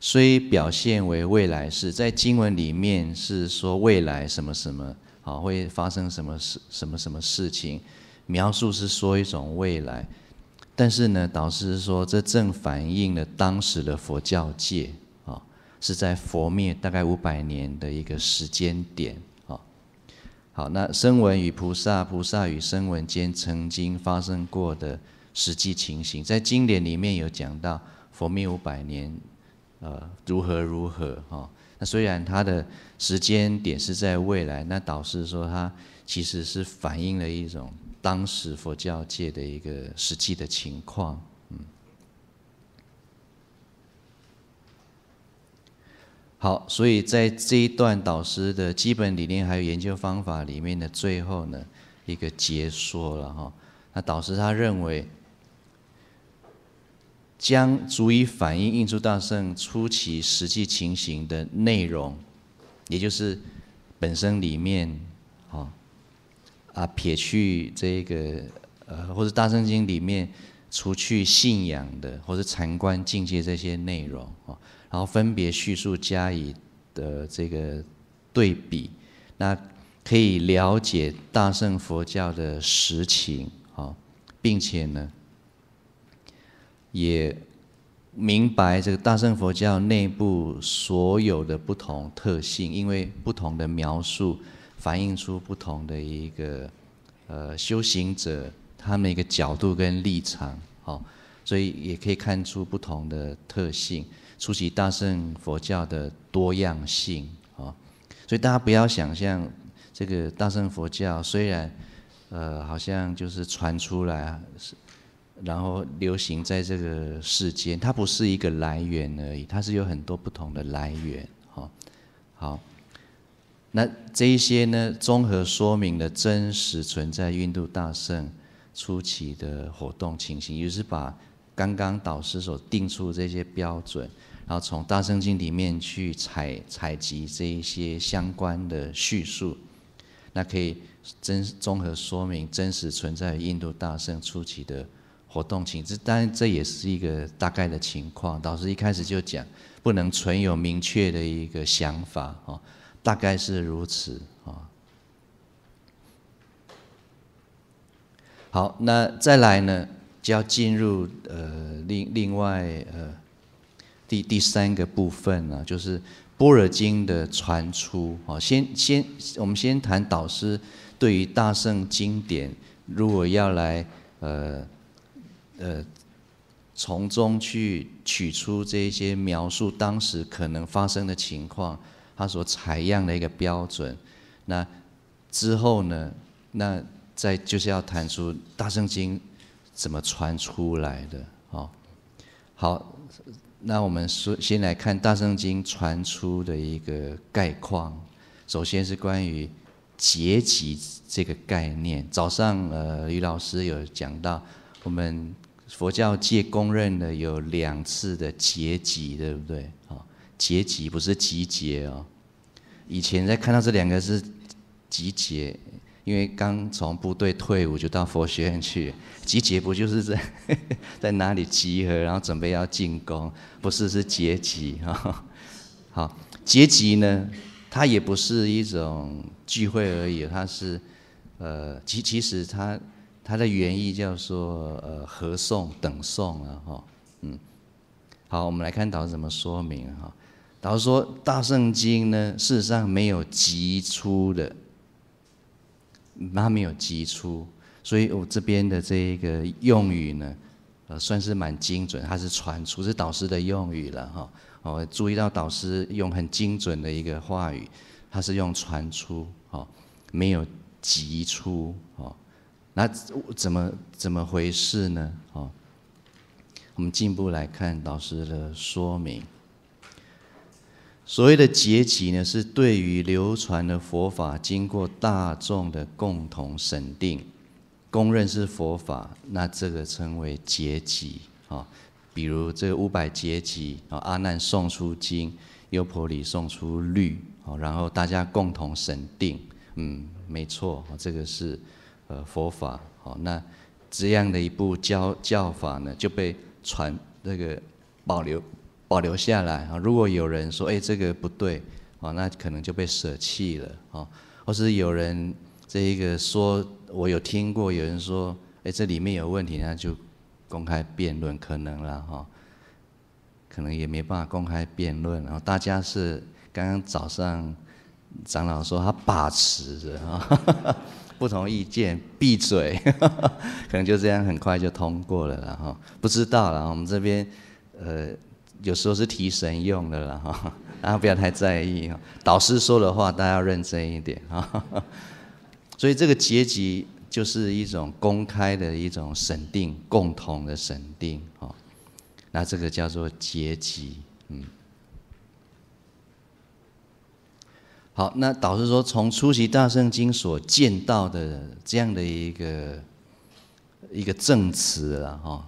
虽表现为未来世，在经文里面是说未来什么什么，啊会发生什么事，什么什么事情，描述是说一种未来，但是呢，导师说这正反映了当时的佛教界，啊，是在佛灭大概五百年的一个时间点。好，那声闻与菩萨、菩萨与声闻间曾经发生过的实际情形，在经典里面有讲到佛灭五百年，呃，如何如何哈？那虽然它的时间点是在未来，那导师说它其实是反映了一种当时佛教界的一个实际的情况。好，所以在这一段导师的基本理念还有研究方法里面的最后呢，一个结说了哈。那导师他认为，将足以反映印度大圣初期实际情形的内容，也就是本身里面，哦，啊撇去这个呃或者大圣经里面除去信仰的或者禅观境界这些内容哦。然后分别叙述加以的这个对比，那可以了解大圣佛教的实情，啊，并且呢，也明白这个大圣佛教内部所有的不同特性，因为不同的描述反映出不同的一个呃修行者他们一个角度跟立场，好，所以也可以看出不同的特性。出席大圣佛教的多样性啊，所以大家不要想象这个大圣佛教虽然，呃，好像就是传出来是，然后流行在这个世间，它不是一个来源而已，它是有很多不同的来源。哦。好，那这一些呢，综合说明了真实存在印度大圣初期的活动情形，也是把刚刚导师所定出这些标准。然后从《大圣经》里面去采采集这一些相关的叙述，那可以真综合说明真实存在印度大圣初期的活动情。这当然这也是一个大概的情况。导师一开始就讲，不能存有明确的一个想法哦，大概是如此哦。好，那再来呢，就要进入呃，另另外呃。第第三个部分呢，就是《波若经》的传出。哦，先先我们先谈导师对于大圣经典，如果要来，呃呃，从中去取出这些描述当时可能发生的情况，他所采样的一个标准。那之后呢，那再就是要谈出《大圣经》怎么传出来的。哦，好。那我们说，先来看《大圣经》传出的一个概况。首先是关于结集这个概念。早上呃，于老师有讲到，我们佛教界公认的有两次的结集，对不对？啊，结集不是集结哦。以前在看到这两个是集结。因为刚从部队退伍，就到佛学院去集结，不就是在 在哪里集合，然后准备要进攻？不是，是结集啊。好，结集呢，它也不是一种聚会而已，它是呃，其其实它它的原意叫做呃合诵、等诵啊，哈，嗯。好，我们来看导师怎么说明哈，导师说，《大圣经》呢，事实上没有集出的。他没有急出，所以我这边的这个用语呢，呃，算是蛮精准。他是传出，是导师的用语了哈。我注意到导师用很精准的一个话语，他是用传出，哦，没有急出，哦，那怎么怎么回事呢？哦，我们进一步来看导师的说明。所谓的结集呢，是对于流传的佛法，经过大众的共同审定，公认是佛法，那这个称为结集啊。比如这五百结集，然阿难送出经，优婆里送出律，然后大家共同审定，嗯，没错，这个是呃佛法。好，那这样的一部教教法呢，就被传那个保留。保留下来啊！如果有人说：“哎，这个不对啊！”那可能就被舍弃了啊。或是有人这一个说：“我有听过有人说，哎，这里面有问题。”那就公开辩论可能了哈。可能也没办法公开辩论。然后大家是刚刚早上长老说他把持着啊，不同意见闭嘴，可能就这样很快就通过了。然后不知道了，我们这边呃。有时候是提神用的啦，哈，大家不要太在意哦。导师说的话，大家要认真一点哈。所以这个结级就是一种公开的一种审定，共同的审定，哈。那这个叫做结级，嗯。好，那导师说，从出席大圣经所见到的这样的一个一个证词了，哈。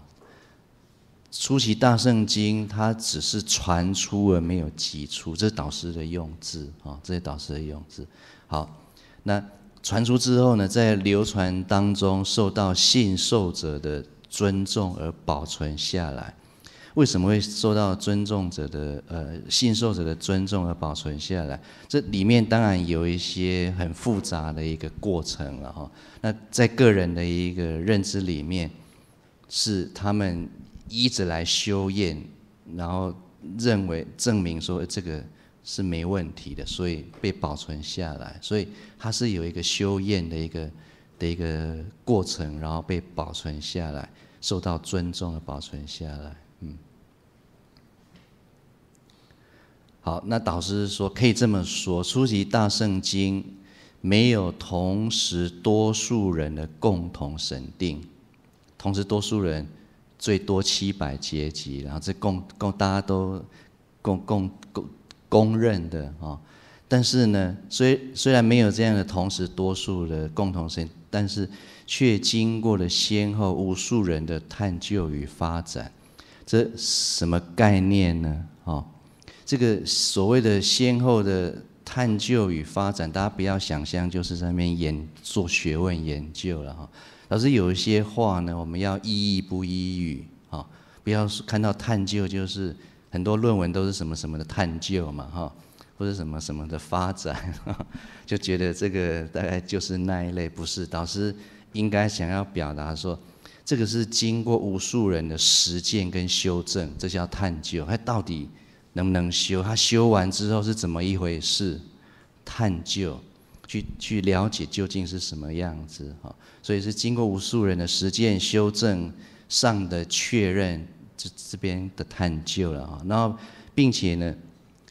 出席大圣经，它只是传出而没有挤出，这是导师的用字啊，这是导师的用字。好，那传出之后呢，在流传当中受到信受者的尊重而保存下来。为什么会受到尊重者的呃信受者的尊重而保存下来？这里面当然有一些很复杂的一个过程了哈。那在个人的一个认知里面，是他们。一直来修验，然后认为证明说这个是没问题的，所以被保存下来。所以它是有一个修验的一个的一个过程，然后被保存下来，受到尊重的保存下来。嗯，好，那导师说可以这么说，初级大圣经没有同时多数人的共同审定，同时多数人。最多七百阶级，然后这共共大家都共共共公认的哈，但是呢，虽虽然没有这样的同时多数的共同性，但是却经过了先后无数人的探究与发展，这什么概念呢？哈，这个所谓的先后的探究与发展，大家不要想象就是在那边研做学问研究了哈。老师有一些话呢，我们要意不抑语啊，不要看到探究就是很多论文都是什么什么的探究嘛哈，或者什么什么的发展，就觉得这个大概就是那一类，不是？导师应该想要表达说，这个是经过无数人的实践跟修正，这叫探究。他到底能不能修？他修完之后是怎么一回事？探究。去去了解究竟是什么样子哈，所以是经过无数人的实践修正上的确认，这这边的探究了哈。然后并且呢，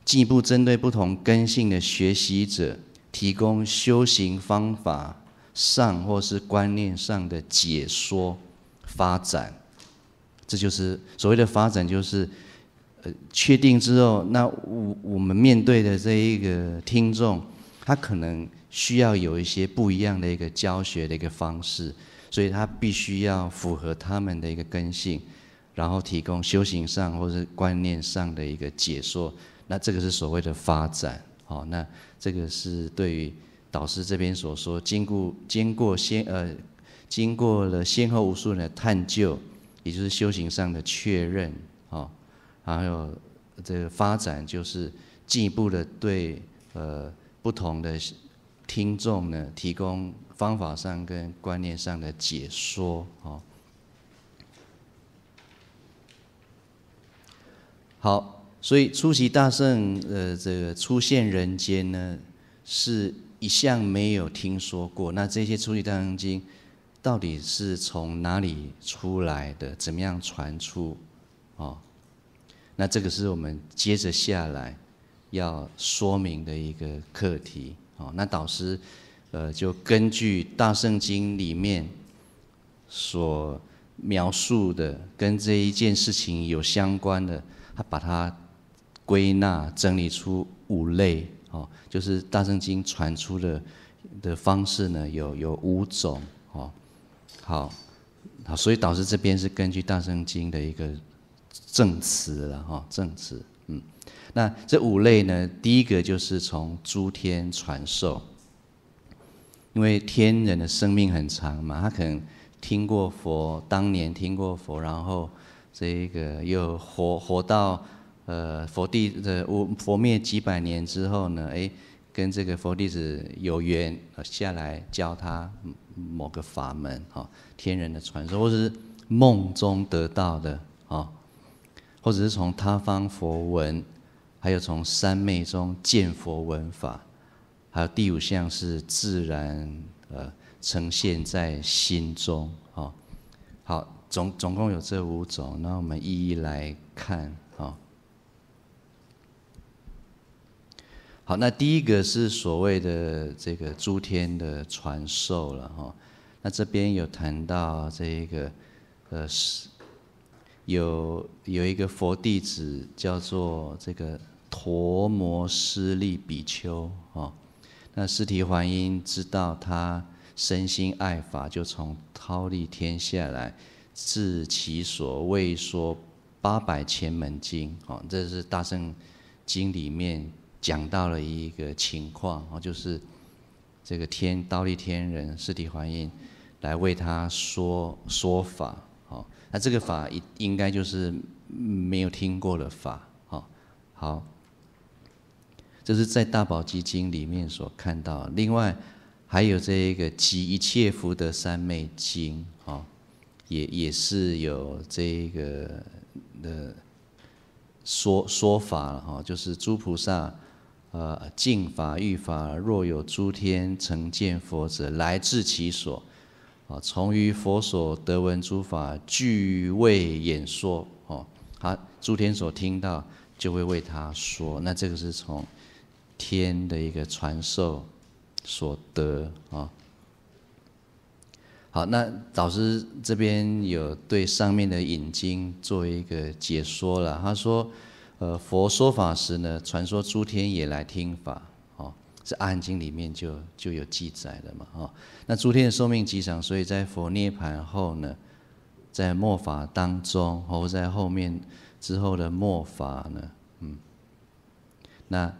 进一步针对不同根性的学习者提供修行方法上或是观念上的解说发展，这就是所谓的发展，就是呃确定之后，那我我们面对的这一个听众，他可能。需要有一些不一样的一个教学的一个方式，所以它必须要符合他们的一个根性，然后提供修行上或是观念上的一个解说。那这个是所谓的发展，好，那这个是对于导师这边所说，经过经过先呃，经过了先后无数人的探究，也就是修行上的确认，好，还有这个发展就是进一步的对呃不同的。听众呢，提供方法上跟观念上的解说哦。好，所以出席大圣，呃，这个出现人间呢，是一向没有听说过。那这些出席大圣经到底是从哪里出来的？怎么样传出？哦，那这个是我们接着下来要说明的一个课题。哦，那导师，呃，就根据《大圣经》里面所描述的，跟这一件事情有相关的，他把它归纳整理出五类，哦，就是《大圣经》传出的的方式呢，有有五种，哦，好，好，所以导师这边是根据《大圣经》的一个证词了，哈，证词。那这五类呢？第一个就是从诸天传授，因为天人的生命很长嘛，他可能听过佛当年听过佛，然后这个又活活到呃佛地的佛灭几百年之后呢，哎，跟这个佛弟子有缘下来教他某个法门，哈，天人的传授，或者是梦中得到的，哦，或者是从他方佛闻。还有从三昧中见佛闻法，还有第五项是自然呃呈现在心中啊，好，总总共有这五种，那我们一一来看啊。好，那第一个是所谓的这个诸天的传授了哈，那这边有谈到这个，呃，有有一个佛弟子叫做这个。陀摩斯利比丘哦，那释提还因知道他身心爱法，就从忉利天下来，至其所谓说八百千门经啊，这是大圣经里面讲到了一个情况哦，就是这个天道利天人世提还因来为他说说法哦，那这个法应应该就是没有听过的法哦，好。就是在大宝积经里面所看到，另外还有这个集一切福德三昧经，哦，也也是有这个的说说法了哈，就是诸菩萨，呃，净法欲法，若有诸天成见佛者，来至其所，啊，从于佛所得闻诸法，具为演说，哦，他诸天所听到就会为他说，那这个是从。天的一个传授所得啊，好，那导师这边有对上面的引经做一个解说了。他说，呃，佛说法时呢，传说诸天也来听法，哦，这《阿含经》里面就就有记载了嘛，哦，那诸天的寿命极长，所以在佛涅盘后呢，在末法当中，或在后面之后的末法呢，嗯，那。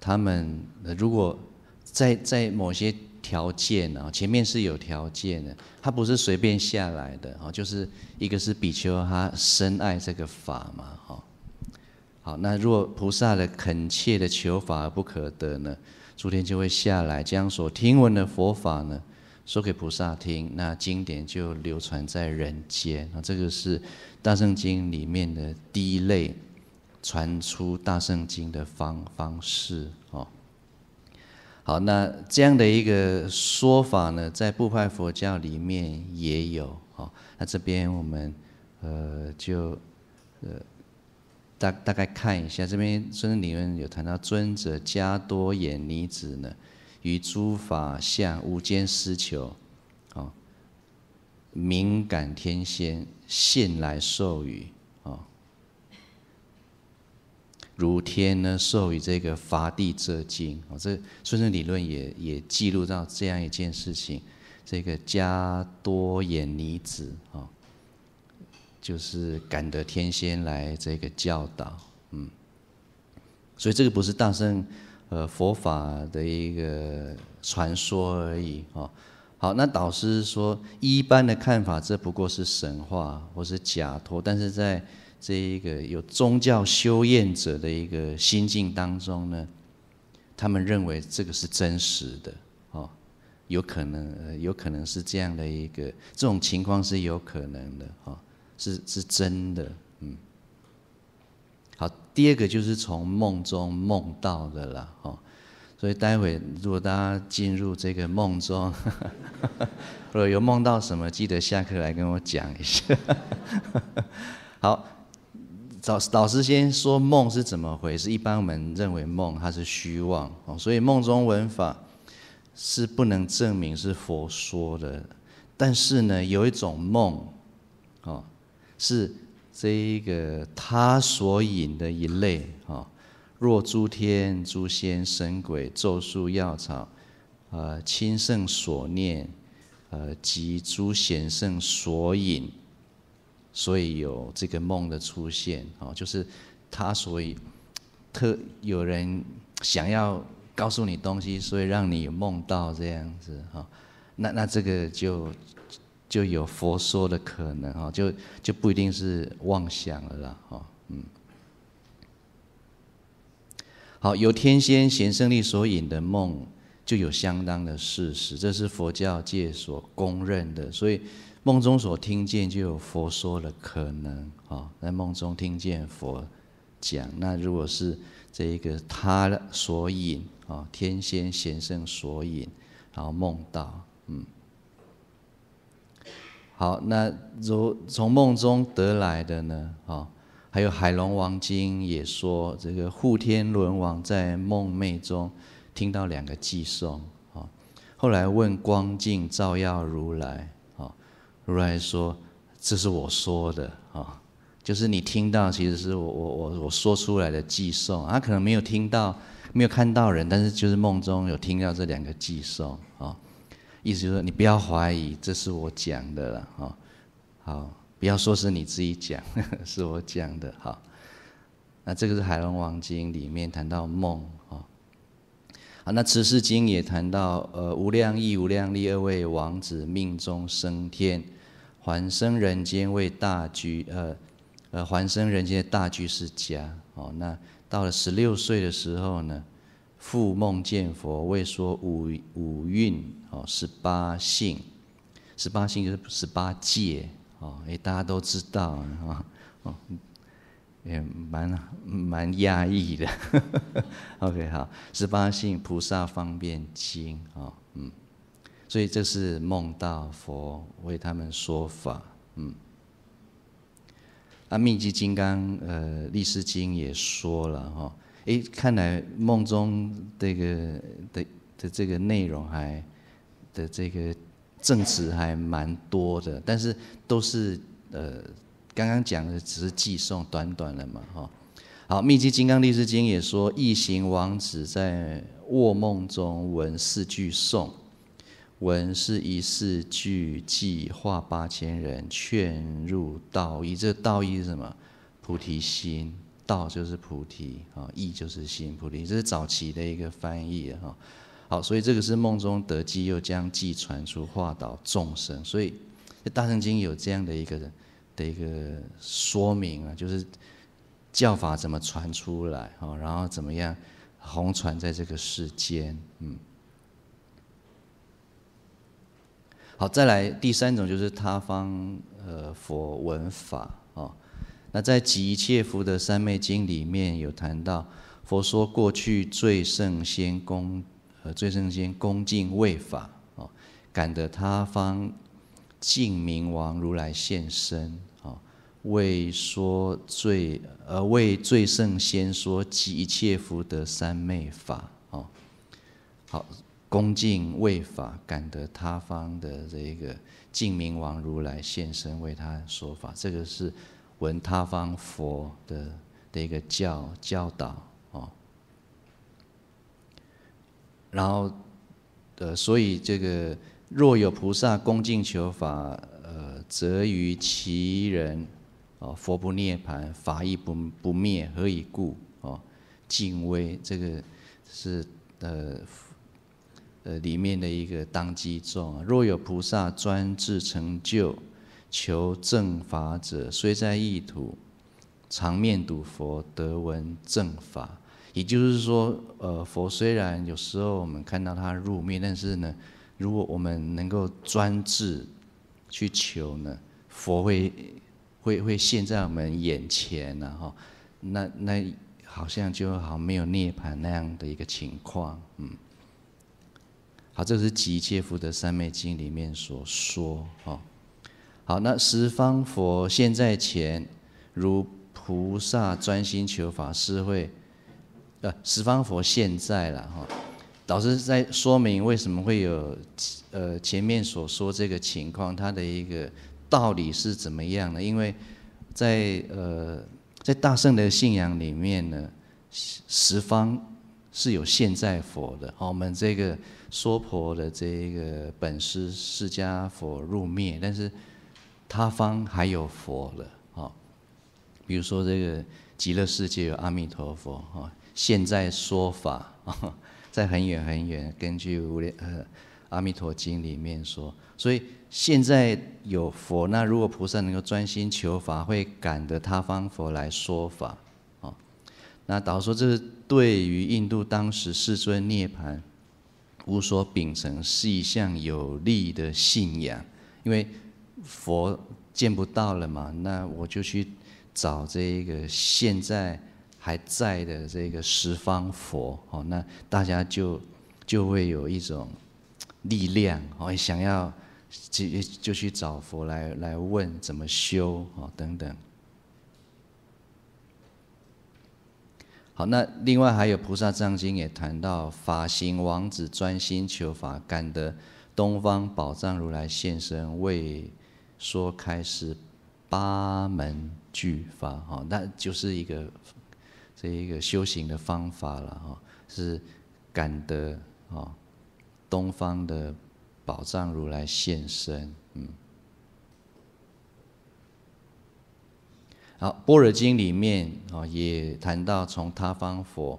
他们如果在在某些条件啊，前面是有条件的，他不是随便下来的哈，就是一个是比丘，他深爱这个法嘛，哈。好，那若菩萨的恳切的求法而不可得呢，诸天就会下来将所听闻的佛法呢说给菩萨听，那经典就流传在人间啊。这个是《大圣经》里面的第一类。传出大圣经的方方式哦，好，那这样的一个说法呢，在部派佛教里面也有哦。那这边我们呃就呃大大概看一下，这边尊理论有谈到尊者加多眼尼子呢，与诸法相无间施求，好，敏感天仙现来授予。如天呢，授予这个伐地遮经哦，这《孙子理论》也也记录到这样一件事情，这个加多眼尼子哦，就是感得天仙来这个教导，嗯，所以这个不是大圣，呃，佛法的一个传说而已哦。好，那导师说，一般的看法，这不过是神话或是假托，但是在。这一个有宗教修验者的一个心境当中呢，他们认为这个是真实的哦，有可能，有可能是这样的一个这种情况是有可能的哦，是是真的，嗯。好，第二个就是从梦中梦到的了哦，所以待会如果大家进入这个梦中，如 果有梦到什么，记得下课来跟我讲一下。好。老老师先说梦是怎么回事？一般我们认为梦它是虚妄，哦，所以梦中文法是不能证明是佛说的。但是呢，有一种梦，哦，是这一个他所引的一类，哦，若诸天、诸仙、神鬼、咒术、药草，呃，亲圣所念，呃，及诸贤圣所引。所以有这个梦的出现，哦，就是他所以特有人想要告诉你东西，所以让你梦到这样子，哈，那那这个就就有佛说的可能，哦，就就不一定是妄想了啦，哈，嗯。好，有天仙贤胜利所引的梦，就有相当的事实，这是佛教界所公认的，所以。梦中所听见就有佛说的可能啊，在梦中听见佛讲，那如果是这一个他所引啊，天仙贤生所引，然后梦到，嗯，好，那如从梦中得来的呢啊，还有《海龙王经》也说，这个护天龙王在梦寐中听到两个寄诵啊，后来问光镜照耀如来。如来说：“这是我说的啊，就是你听到，其实是我我我我说出来的寄送。他可能没有听到，没有看到人，但是就是梦中有听到这两个寄送啊。意思就是说，你不要怀疑，这是我讲的了啊。好，不要说是你自己讲，是我讲的。好，那这个是《海龙王经》里面谈到梦啊。好，那《慈氏经》也谈到，呃，无量义、无量力二位王子命中升天。”还生人间为大居，呃，呃，还生人间的大居是家哦。那到了十六岁的时候呢，复梦见佛为说五五蕴哦，十八性，十八性就是十八戒哦，哎，大家都知道啊，哦，也蛮蛮压抑的。OK，好，十八性菩萨方便经哦，嗯。所以这是梦到佛为他们说法，嗯。啊，密集金刚》呃《立师经》也说了哈，诶，看来梦中这个的的这个内容还的这个证词还蛮多的，但是都是呃刚刚讲的只是寄送短短的嘛哈。好，《密集金刚立师经》也说，异行王子在卧梦中闻四句颂。文是一世俱记，化八千人，劝入道意。这道意是什么？菩提心，道就是菩提啊，意就是心菩提。这是早期的一个翻译哈。好，所以这个是梦中得记，又将计传出，化导众生。所以《大圣经》有这样的一个的一个说明啊，就是教法怎么传出来啊，然后怎么样红传在这个世间，嗯。好，再来第三种就是他方呃佛闻法哦，那在集一切福德三昧经里面有谈到，佛说过去最圣先恭呃最圣先恭敬为法哦，感得他方净明王如来现身哦，为说最呃为最圣先说集一切福德三昧法哦，好。恭敬为法，感得他方的这个净明王如来现身为他说法，这个是闻他方佛的的一个教教导哦。然后，呃，所以这个若有菩萨恭敬求法，呃，则于其人，哦，佛不涅盘，法亦不不灭，何以故？哦，敬畏这个是呃。呃，里面的一个当机众啊，若有菩萨专制成就求正法者，虽在异土，常面睹佛，得闻正法。也就是说，呃，佛虽然有时候我们看到他入灭，但是呢，如果我们能够专制去求呢，佛会会会现，在我们眼前，然后那那好像就好没有涅槃那样的一个情况，嗯。好，这是《极切夫的三昧经》里面所说。哦。好，那十方佛现在前，如菩萨专心求法，是会呃，十方佛现在了哈。老师在说明为什么会有呃前面所说这个情况，它的一个道理是怎么样呢？因为在呃在大圣的信仰里面呢，十方是有现在佛的。好，我们这个。娑婆的这个本师释迦佛入灭，但是他方还有佛了啊。比如说这个极乐世界有阿弥陀佛啊，现在说法啊，在很远很远，根据《无量阿弥陀经》里面说，所以现在有佛。那如果菩萨能够专心求法，会赶得他方佛来说法啊。那导说这是对于印度当时世尊涅槃。无所秉承是一项有力的信仰，因为佛见不到了嘛，那我就去找这一个现在还在的这个十方佛哦，那大家就就会有一种力量哦，想要就就去找佛来来问怎么修哦等等。好，那另外还有《菩萨藏经》也谈到，法行王子专心求法，感得东方宝藏如来现身为说开示八门俱法。哈，那就是一个这一个修行的方法了。哈，是感得哈东方的宝藏如来现身。好，《般若经》里面哦，也谈到从他方佛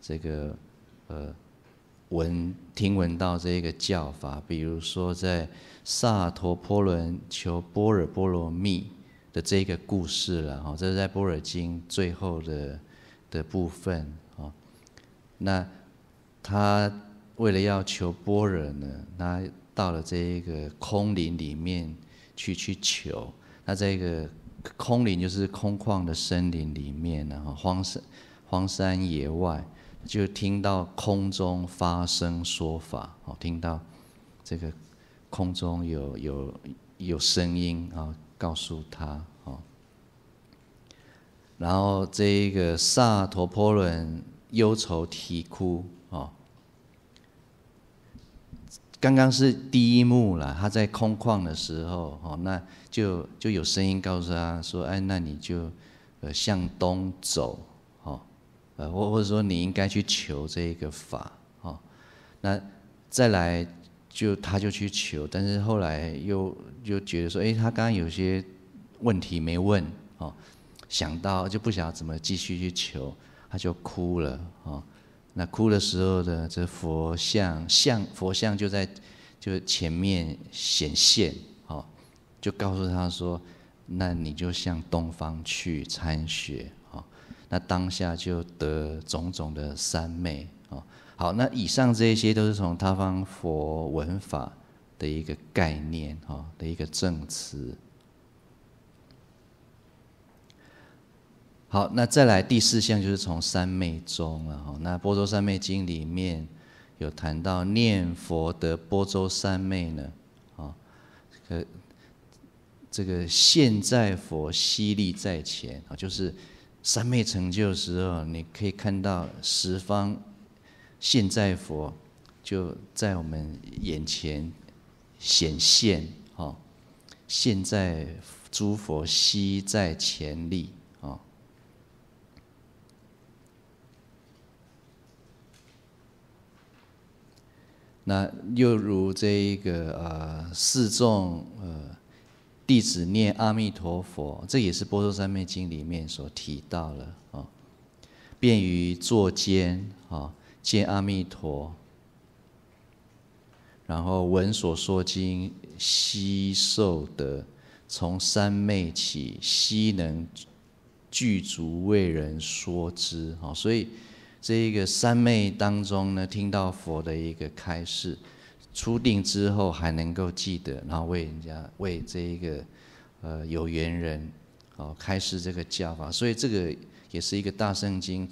这个呃闻听闻到这个教法，比如说在萨陀波伦求般若波罗蜜的这个故事了哦，这是在《般若经》最后的的部分哦。那他为了要求般若呢，那到了这一个空灵里面去去求，那这个。空林就是空旷的森林里面，然后荒山、荒山野外，就听到空中发声说法，哦，听到这个空中有有有声音啊，告诉他哦，然后这一个萨陀波轮忧愁啼哭哦，刚刚是第一幕了，他在空旷的时候哦，那。就就有声音告诉他说：“哎，那你就呃向东走，哦，呃，或或者说你应该去求这个法，哦，那再来就他就去求，但是后来又又觉得说，哎，他刚刚有些问题没问，哦，想到就不晓得怎么继续去求，他就哭了，哦，那哭的时候的这佛像像佛像就在就前面显现。”就告诉他说：“那你就向东方去参学啊，那当下就得种种的三昧啊。好，那以上这些都是从他方佛文法的一个概念啊的一个证词。好，那再来第四项就是从三昧中了。那《波州三昧经》里面有谈到念佛得波州三昧呢啊，呃。”这个现在佛犀利在前啊，就是三昧成就时候，你可以看到十方现在佛就在我们眼前显现，哦，现在诸佛悉在前立哦。那又如这一个呃，四众呃。弟子念阿弥陀佛，这也是《波罗三昧经》里面所提到了啊。便于作兼啊，见阿弥陀，然后闻所说经悉受得，从三昧起悉能具足为人说之啊。所以这一个三昧当中呢，听到佛的一个开示。初定之后还能够记得，然后为人家为这一个呃有缘人哦开示这个教法，所以这个也是一个大圣经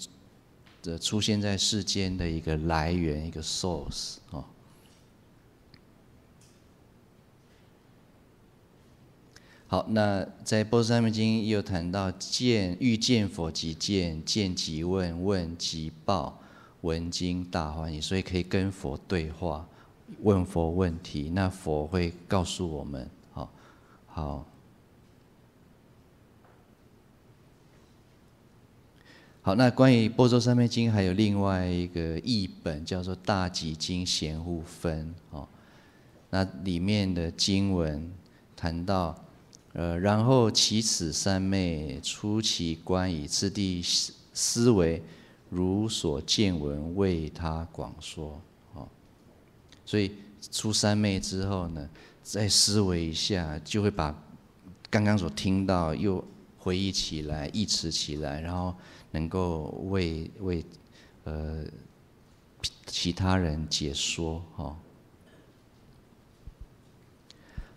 的出现在世间的一个来源一个 source 哦。好，那在《波斯三昧经》又谈到见遇见佛即见，见即问问即报，闻经大欢喜，所以可以跟佛对话。问佛问题，那佛会告诉我们。好，好，好。那关于《波州三昧经》还有另外一个译本，叫做《大极经贤护分》。哦，那里面的经文谈到，呃，然后其此三昧，出其观以次第思维，如所见闻，为他广说。所以出三昧之后呢，再思维一下就会把刚刚所听到又回忆起来、忆持起来，然后能够为为呃其他人解说。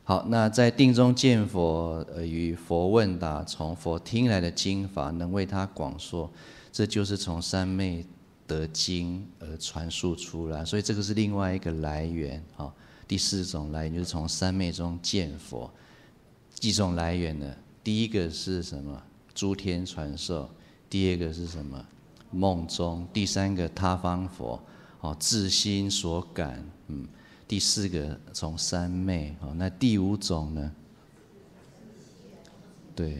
好，那在定中见佛与佛问答，从佛听来的经法能为他广说，这就是从三昧。得经而传述出来，所以这个是另外一个来源。哦。第四种来源就是从三昧中见佛。几种来源呢？第一个是什么？诸天传授。第二个是什么？梦中。第三个他方佛。哦，自心所感。嗯。第四个从三昧。哦，那第五种呢？对，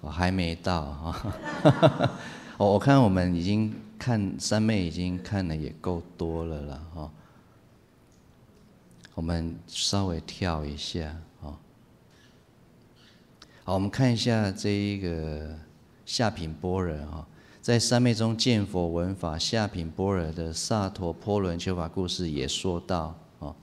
我还没到。我 我看我们已经。看三昧已经看的也够多了了哈，我们稍微跳一下哦。好，我们看一下这一个下品波尔哦，在三昧中见佛闻法，下品波人的萨陀波轮求法故事也说到哦。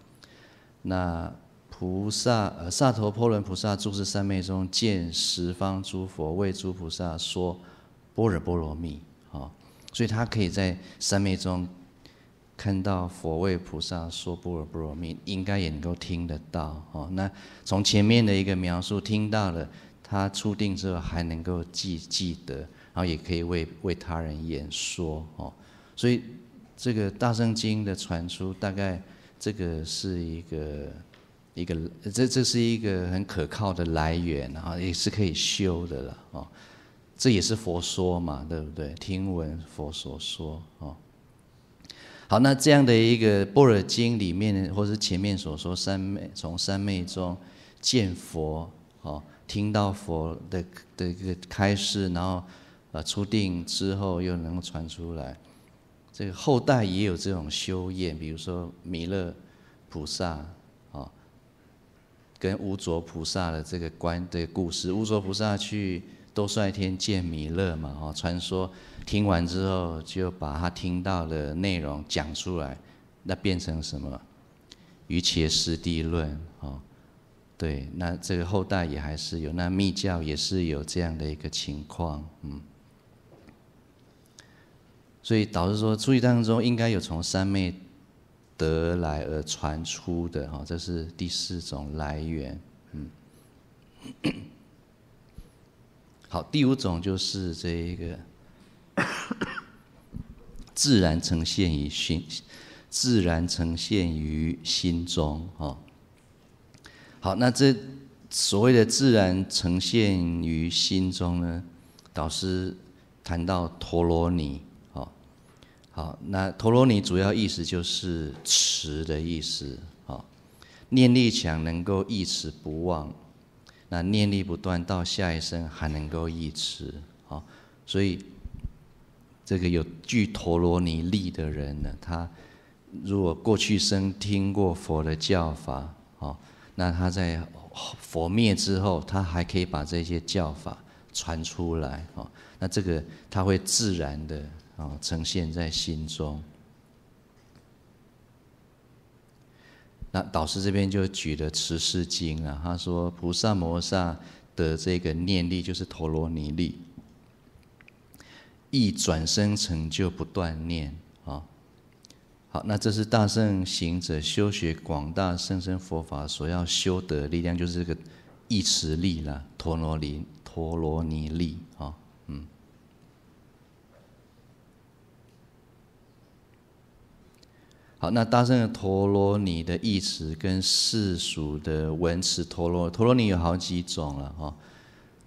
那菩萨呃萨陀波轮菩萨住是三昧中见十方诸佛为诸菩萨说波若波罗蜜。所以他可以在三昧中看到佛为菩萨说不若不二蜜，应该也能够听得到哦。那从前面的一个描述听到了，他初定之后还能够记记得，然后也可以为为他人演说哦。所以这个《大圣经》的传出，大概这个是一个一个，这这是一个很可靠的来源啊，也是可以修的了哦。这也是佛说嘛，对不对？听闻佛所说，哦，好，那这样的一个《般若经》里面，或是前面所说三昧，从三昧中见佛，哦，听到佛的的一个开示，然后呃出定之后，又能够传出来。这个后代也有这种修验，比如说弥勒菩萨，哦，跟乌卓菩萨的这个关的故事，乌卓菩萨去。都率天见弥勒嘛？哦，传说听完之后，就把他听到的内容讲出来，那变成什么？于切师弟论，哦，对，那这个后代也还是有，那密教也是有这样的一个情况，嗯。所以导致说，注意当中应该有从三昧得来而传出的，哈，这是第四种来源，嗯。好，第五种就是这个 自然呈现于心，自然呈现于心中。哦。好，那这所谓的自然呈现于心中呢？导师谈到陀罗尼，哦。好，那陀罗尼主要意思就是持的意思。哦，念力强，能够一时不忘。那念力不断到下一生还能够一持，啊。所以这个有具陀罗尼力的人呢，他如果过去生听过佛的教法，啊，那他在佛灭之后，他还可以把这些教法传出来，啊。那这个他会自然的啊呈现在心中。那导师这边就举了《慈氏经》啊，他说菩萨摩萨的这个念力就是陀罗尼力，一转身成就不断念啊。好，那这是大圣行者修学广大甚深佛法所要修得力量，就是个意识力了，陀罗尼陀罗尼力。好，那大圣陀罗尼的意词跟世俗的文词陀罗陀罗尼有好几种了哦。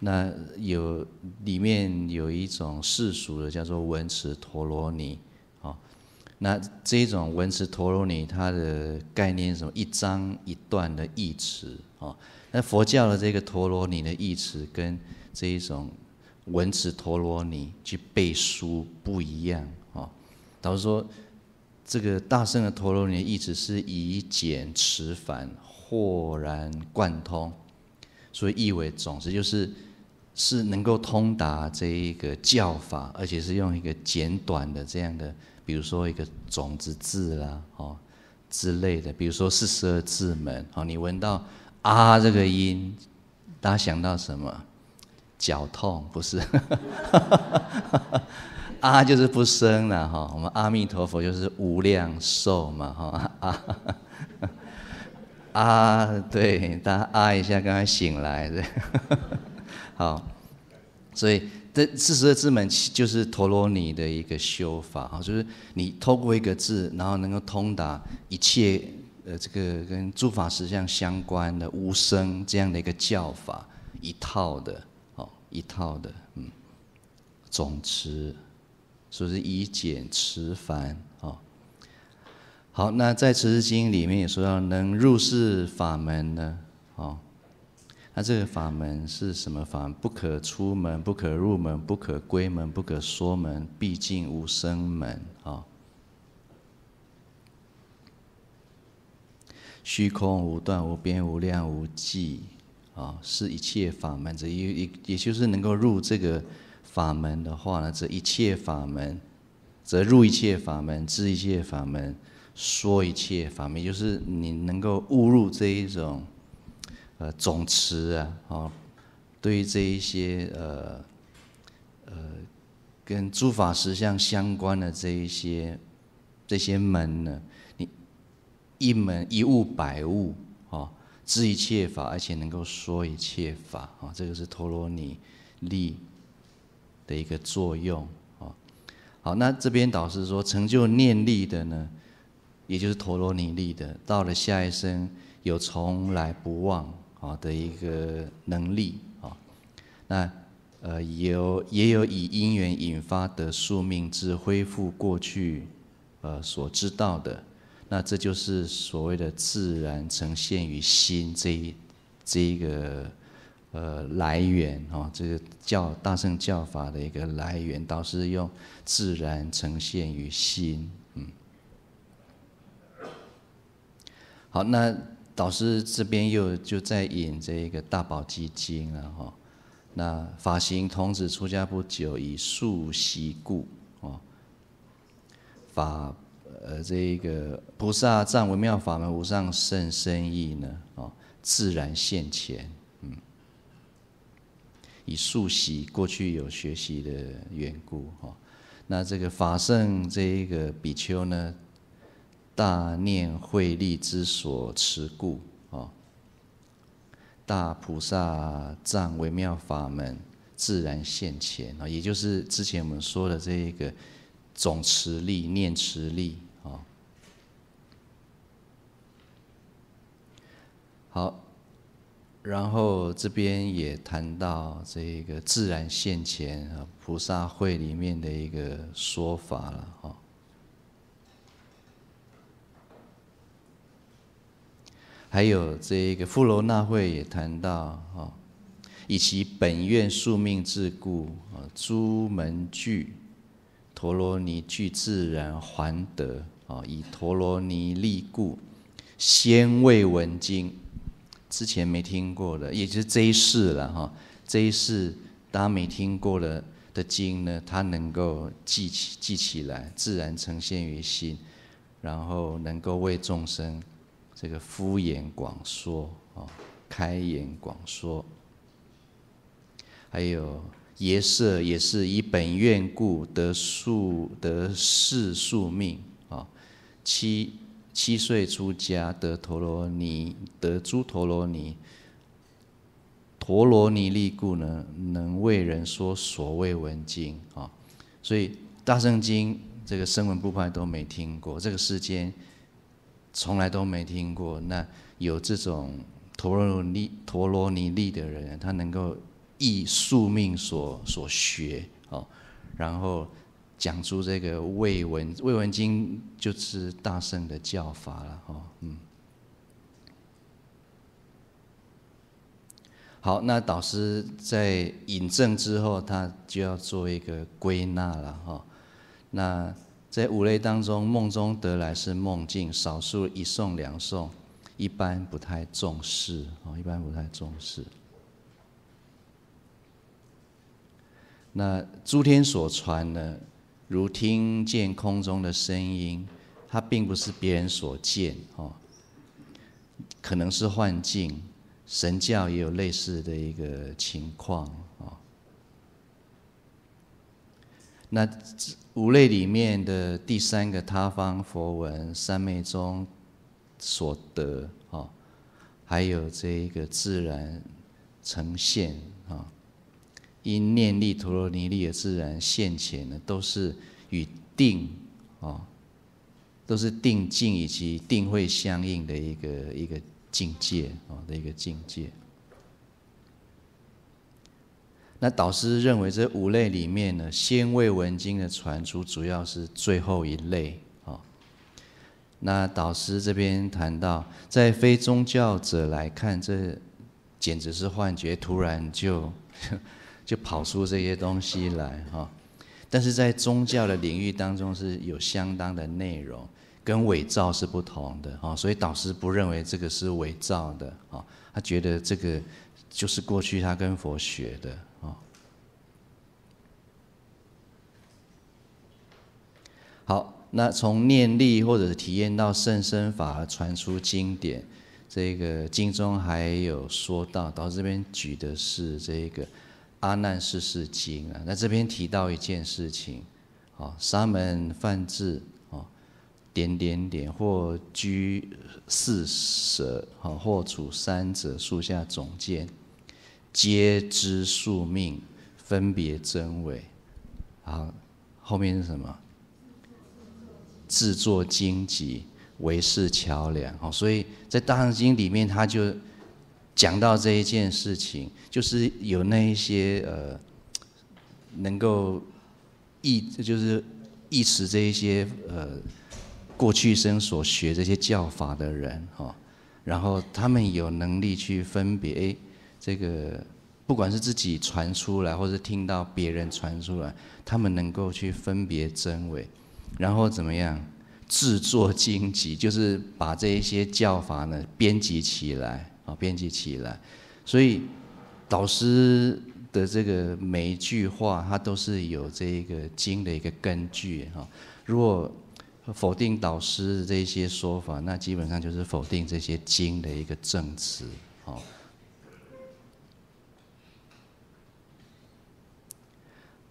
那有里面有一种世俗的叫做文词陀罗尼哦。那这一种文词陀罗尼它的概念是什么？一章一段的意词哦。那佛教的这个陀罗尼的意词跟这一种文词陀罗尼去背书不一样哦。假如说。这个大圣的陀罗尼意指是以简持繁，豁然贯通，所以意为总子，就是是能够通达这一个教法，而且是用一个简短的这样的，比如说一个种子字啦，哦之类的，比如说四十二字门，哦，你闻到啊这个音，大家想到什么？脚痛不是？阿就是不生了哈，我们阿弥陀佛就是无量寿嘛哈阿，阿 对，大家阿一下，刚刚醒来对，好，所以这四十二字门就是陀罗尼的一个修法哈，就是你透过一个字，然后能够通达一切呃这个跟诸法实相相关的无声这样的一个教法一套的哦，一套的嗯，总之。所是以简持繁，哦，好，那在《持世经》里面也说到，能入世法门呢，哦，那这个法门是什么法？不可出门，不可入门，不可归门，不可说门，毕竟无生门，啊，虚空无断，无边无量无际，啊，是一切法门，这一，也也就是能够入这个。法门的话呢，则一切法门，则入一切法门，知一切法门，说一切法门，就是你能够悟入这一种，呃，总持啊，哦，对于这一些呃，呃，跟诸法实相相关的这一些，这些门呢，你一门一悟百悟啊，知一切法，而且能够说一切法啊，这个是陀罗尼力。的一个作用啊，好，那这边导师说，成就念力的呢，也就是陀罗尼力的，到了下一生有从来不忘啊的一个能力啊，那呃有也有以因缘引发的宿命之恢复过去呃所知道的，那这就是所谓的自然呈现于心这一这一个。呃，来源哦，这个教大圣教法的一个来源，导师用自然呈现于心，嗯。好，那导师这边又就在引这个《大宝基经》了哈。那法行童子出家不久，以素习故哦，法呃这一个菩萨藏文妙法门无上甚深意呢哦，自然现前。以素习过去有学习的缘故，哈。那这个法圣这一个比丘呢，大念慧力之所持故，哦。大菩萨藏微妙法门，自然现前啊，也就是之前我们说的这一个总持力、念持力，哦。好。然后这边也谈到这个自然现前啊，菩萨会里面的一个说法了哈。还有这一个富楼那会也谈到哈，以其本愿宿命自故啊，诸门具陀罗尼具自然还得啊，以陀罗尼立故，先未闻经。之前没听过的，也就是这一世了哈。这一世大家没听过的的经呢，它能够记起记起来，自然呈现于心，然后能够为众生这个敷衍广说啊，开眼广说。还有耶舍也是以本愿故得宿得世宿命啊，七。七岁出家得陀罗尼，得诸陀罗尼，陀罗尼利故呢，能为人说所谓文经啊。所以《大圣经》这个声闻部派都没听过，这个世间从来都没听过。那有这种陀罗尼陀罗尼利的人，他能够忆宿命所所学啊，然后。讲出这个魏文魏文经就是大圣的教法了，哈，嗯。好，那导师在引证之后，他就要做一个归纳了，哈。那在五类当中，梦中得来是梦境，少数一送两送，一般不太重视，哦，一般不太重视。那诸天所传呢？如听见空中的声音，它并不是别人所见哦，可能是幻境。神教也有类似的一个情况哦。那五类里面的第三个他方佛文三昧中所得哦，还有这一个自然呈现。因念力、陀罗尼力的自然现前呢，都是与定哦，都是定境以及定会相应的一个一个境界哦的一个境界。那导师认为这五类里面呢，先为文经的传出，主要是最后一类哦。那导师这边谈到，在非宗教者来看，这简直是幻觉，突然就。就跑出这些东西来哈，但是在宗教的领域当中是有相当的内容，跟伪造是不同的哈。所以导师不认为这个是伪造的啊，他觉得这个就是过去他跟佛学的啊。好，那从念力或者体验到圣身法而传出经典，这个经中还有说到，导师这边举的是这个。阿难是事经啊，那这边提到一件事情，啊，沙门饭智啊，点点点或居四舍啊，或处三者树下总见，皆知宿命分别真伪，啊，后面是什么？自作荆棘为是桥梁，哦，所以在大乘经里面他就。讲到这一件事情，就是有那一些呃，能够意，就是意识这一些呃，过去生所学这些教法的人哈，然后他们有能力去分别，这个不管是自己传出来，或是听到别人传出来，他们能够去分别真伪，然后怎么样制作经集，就是把这一些教法呢编辑起来。啊，编辑起来，所以导师的这个每一句话，它都是有这个经的一个根据哈。如果否定导师这些说法，那基本上就是否定这些经的一个证词。好，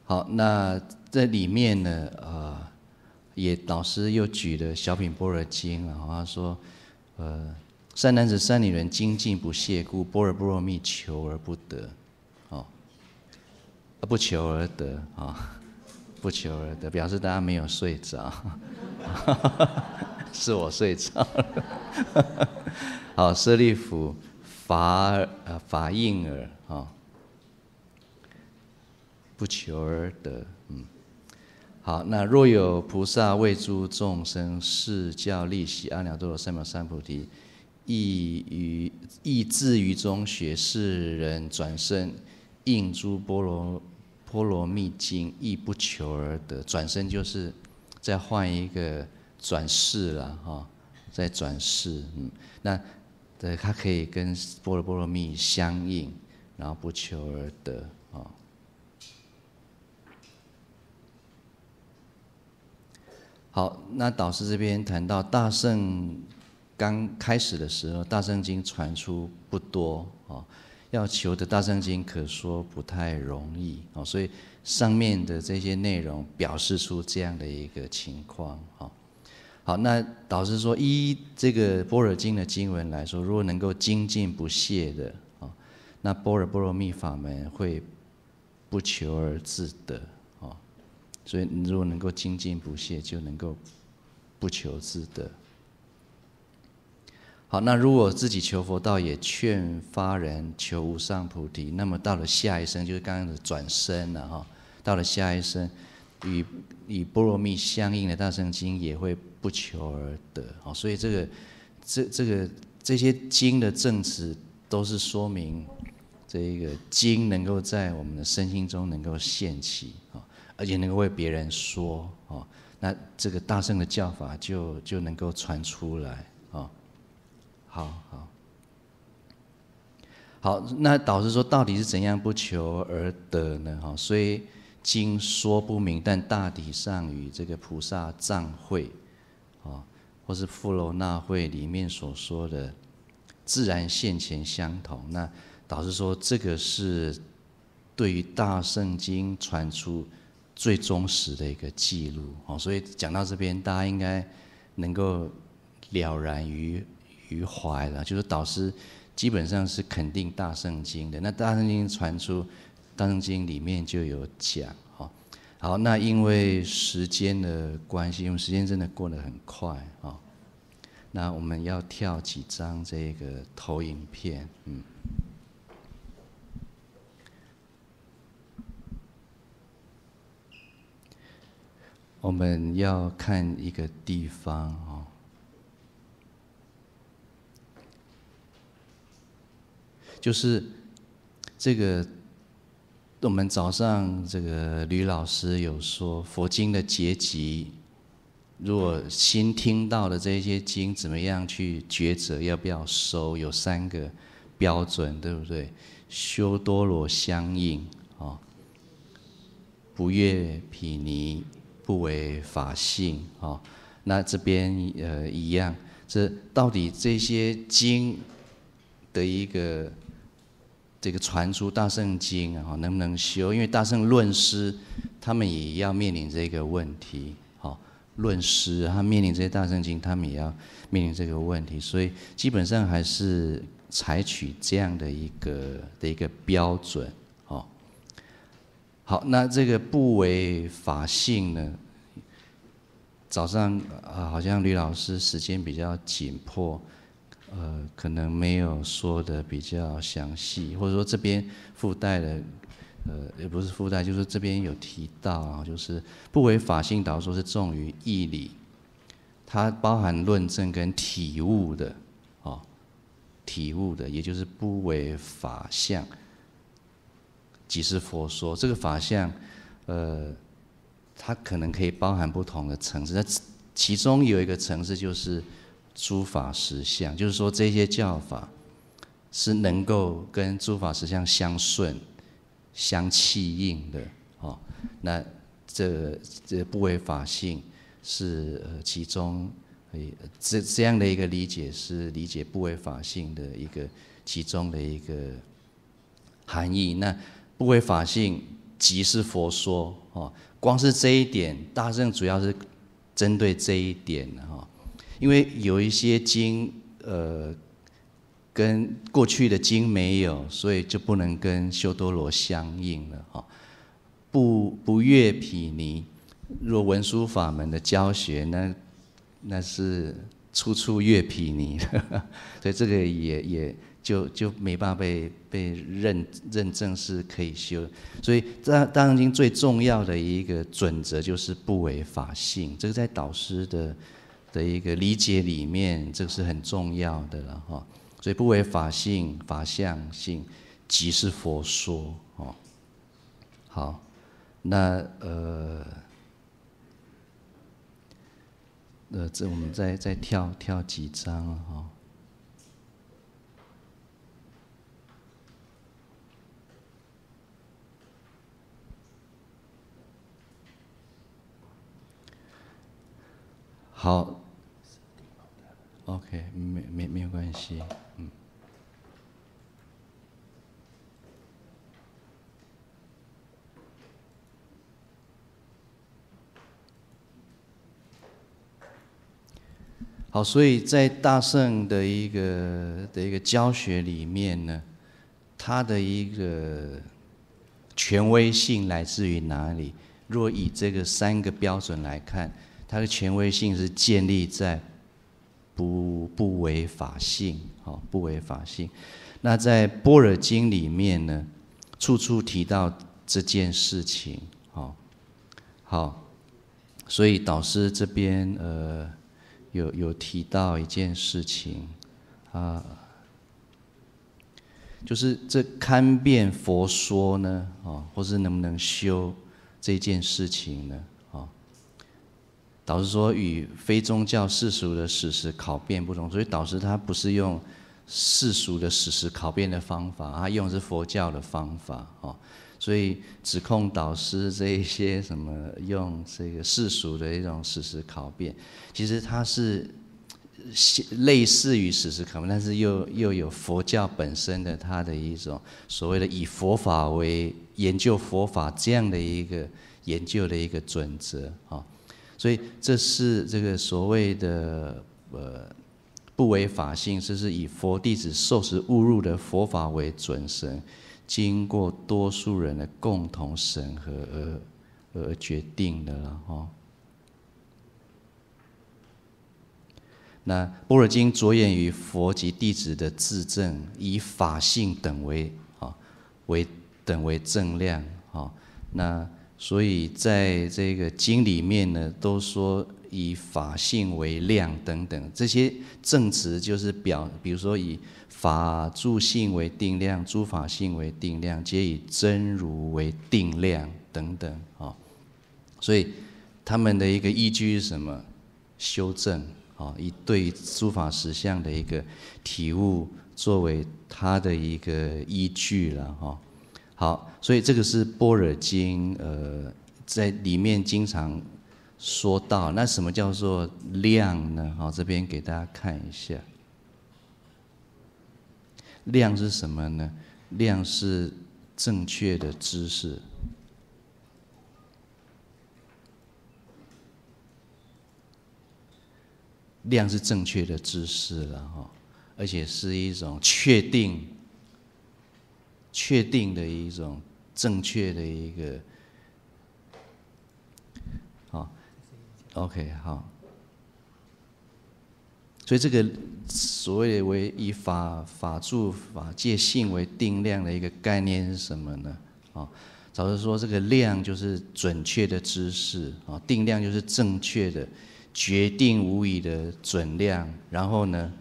好，那这里面呢，啊，也导师又举了小品般若经，然后他说，呃。善男子、善女人精进不懈，故波若波罗蜜求而不得，哦，不求而得啊，不求而得，表示大家没有睡着，是我睡着了。好，舍利弗法呃啊法印尔啊，不求而得，嗯，好，那若有菩萨为诸众生施教利息阿耨多罗三藐三菩提。意于意至于中学士人转身应诸波罗波罗蜜经，亦不求而得。转身就是再换一个转世了哈，再转世，嗯，那对他可以跟波罗波罗蜜相应，然后不求而得啊。好，那导师这边谈到大圣。刚开始的时候，大圣经传出不多啊，要求的大圣经可说不太容易啊，所以上面的这些内容表示出这样的一个情况啊。好，那导师说，依这个波尔经的经文来说，如果能够精进不懈的啊，那波尔波罗蜜法门会不求而自得啊，所以你如果能够精进不懈，就能够不求自得。好，那如果自己求佛道，也劝发人求无上菩提，那么到了下一生，就是刚刚的转身了哈。到了下一生，与与波罗蜜相应的大圣经也会不求而得。好，所以这个这这个这些经的证词，都是说明这一个经能够在我们的身心中能够现起啊，而且能够为别人说啊，那这个大圣的教法就就能够传出来啊。好好好，那导师说，到底是怎样不求而得呢？哈，虽经说不明，但大体上与这个菩萨藏会，哦，或是富楼那会里面所说的自然现前相同。那导师说，这个是对于大圣经传出最忠实的一个记录。哦，所以讲到这边，大家应该能够了然于。于怀了，就是导师基本上是肯定大圣经的。那大圣经传出，大圣经里面就有讲，哈。好。那因为时间的关系，因为时间真的过得很快啊，那我们要跳几张这个投影片，嗯，我们要看一个地方。就是这个，我们早上这个吕老师有说，佛经的结集，如果新听到的这些经怎么样去抉择要不要收，有三个标准，对不对？修多罗相应啊，不越毗尼，不违法性啊。那这边呃一样，这到底这些经的一个。这个传出大圣经啊，能不能修？因为大圣论师他们也要面临这个问题。好，论师他面临这些大圣经，他们也要面临这个问题。所以基本上还是采取这样的一个的一个标准。好，好，那这个不违法性呢？早上啊，好像吕老师时间比较紧迫。呃，可能没有说的比较详细，或者说这边附带的，呃，也不是附带，就是这边有提到，啊，就是不违法性导说是重于义理，它包含论证跟体悟的，哦，体悟的，也就是不违法相，即是佛说这个法相，呃，它可能可以包含不同的层次，那其中有一个层次就是。诸法实相，就是说这些教法是能够跟诸法实相相顺、相契应的。哦，那这这不违法性是呃其中，这这样的一个理解是理解不违法性的一个其中的一个含义。那不违法性即是佛说，哦，光是这一点，大圣主要是针对这一点，哈。因为有一些经，呃，跟过去的经没有，所以就不能跟修多罗相应了。哈，不不越毗尼，若文书法门的教学，那那是处处越毗尼，所以这个也也就就没办法被被认认证是可以修。所以大大经最重要的一个准则就是不违法性，这个在导师的。的一个理解里面，这个是很重要的了哈。所以不为法性、法相性，即是佛说哦。好，那呃呃，这我们再再跳跳几张啊哈。好。OK，没没没有关系，嗯。好，所以在大圣的一个的一个教学里面呢，他的一个权威性来自于哪里？若以这个三个标准来看，他的权威性是建立在。不不违法性，好不违法性。那在《般若经》里面呢，处处提到这件事情，好。好，所以导师这边呃，有有提到一件事情啊，就是这看辩佛说呢，哦，或是能不能修这件事情呢？导师说：“与非宗教世俗的史实考辨不同，所以导师他不是用世俗的史实考辨的方法，他用的是佛教的方法哦。所以指控导师这一些什么用这个世俗的一种史实考辨，其实他是类似于史实考辨，但是又又有佛教本身的他的一种所谓的以佛法为研究佛法这样的一个研究的一个准则哦。”所以这是这个所谓的呃，不违法性，这是以佛弟子受持误入的佛法为准绳，经过多数人的共同审核而而决定的了哈。那《波若经》着眼于佛及弟子的自证，以法性等为啊为等为正量啊那。所以在这个经里面呢，都说以法性为量等等，这些正词就是表，比如说以法住性为定量，诸法性为定量，皆以真如为定量等等啊。所以他们的一个依据是什么？修正啊，以对诸法实相的一个体悟作为他的一个依据了哈。好，所以这个是《般若经》呃，在里面经常说到，那什么叫做量呢？好，这边给大家看一下，量是什么呢？量是正确的知识，量是正确的知识了哈，而且是一种确定。确定的一种正确的一个，好，OK 好。所以这个所谓的为以法法住法界性为定量的一个概念是什么呢？啊，早如说这个量就是准确的知识啊，定量就是正确的、决定无疑的准量，然后呢？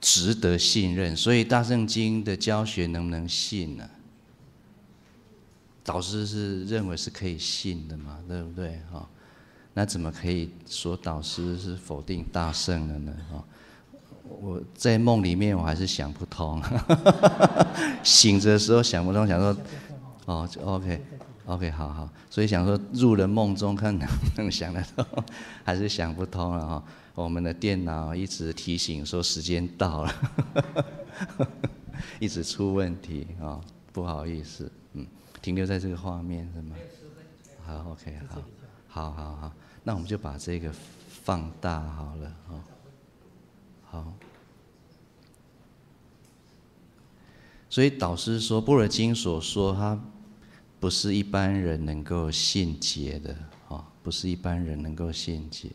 值得信任，所以大圣经的教学能不能信呢？导师是认为是可以信的嘛，对不对？哈，那怎么可以说导师是否定大圣的呢？哈，我在梦里面我还是想不通，醒着的时候想不通，想说，哦，OK，OK，好好，所以想说入了梦中看能不能想得通，还是想不通了哈。我们的电脑一直提醒说时间到了，一直出问题啊，不好意思，嗯，停留在这个画面是吗？好，OK，好，好好好，那我们就把这个放大好了哦，好。所以导师说，布尔金所说，他不是一般人能够现解的啊，不是一般人能够现解。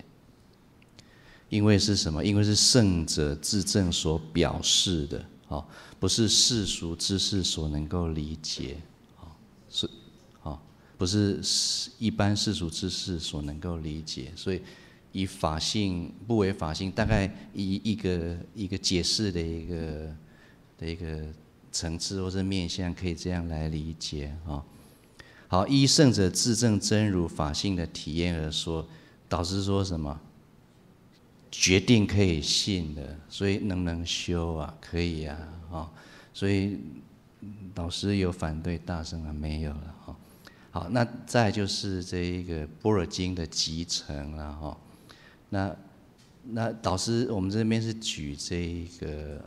因为是什么？因为是圣者自证所表示的，哦，不是世俗知识所能够理解，哦，是，哦，不是一般世俗知识所能够理解。所以，以法性不为法性，大概一一个一个解释的一个的一个层次或是面向，可以这样来理解，哦，好依圣者自证真如法性的体验而说，导师说什么？决定可以信的，所以能不能修啊？可以呀，哦，所以导师有反对大声啊，没有了哈。好，那再就是这一个般若经的集成了哈。那那导师，我们这边是举这一个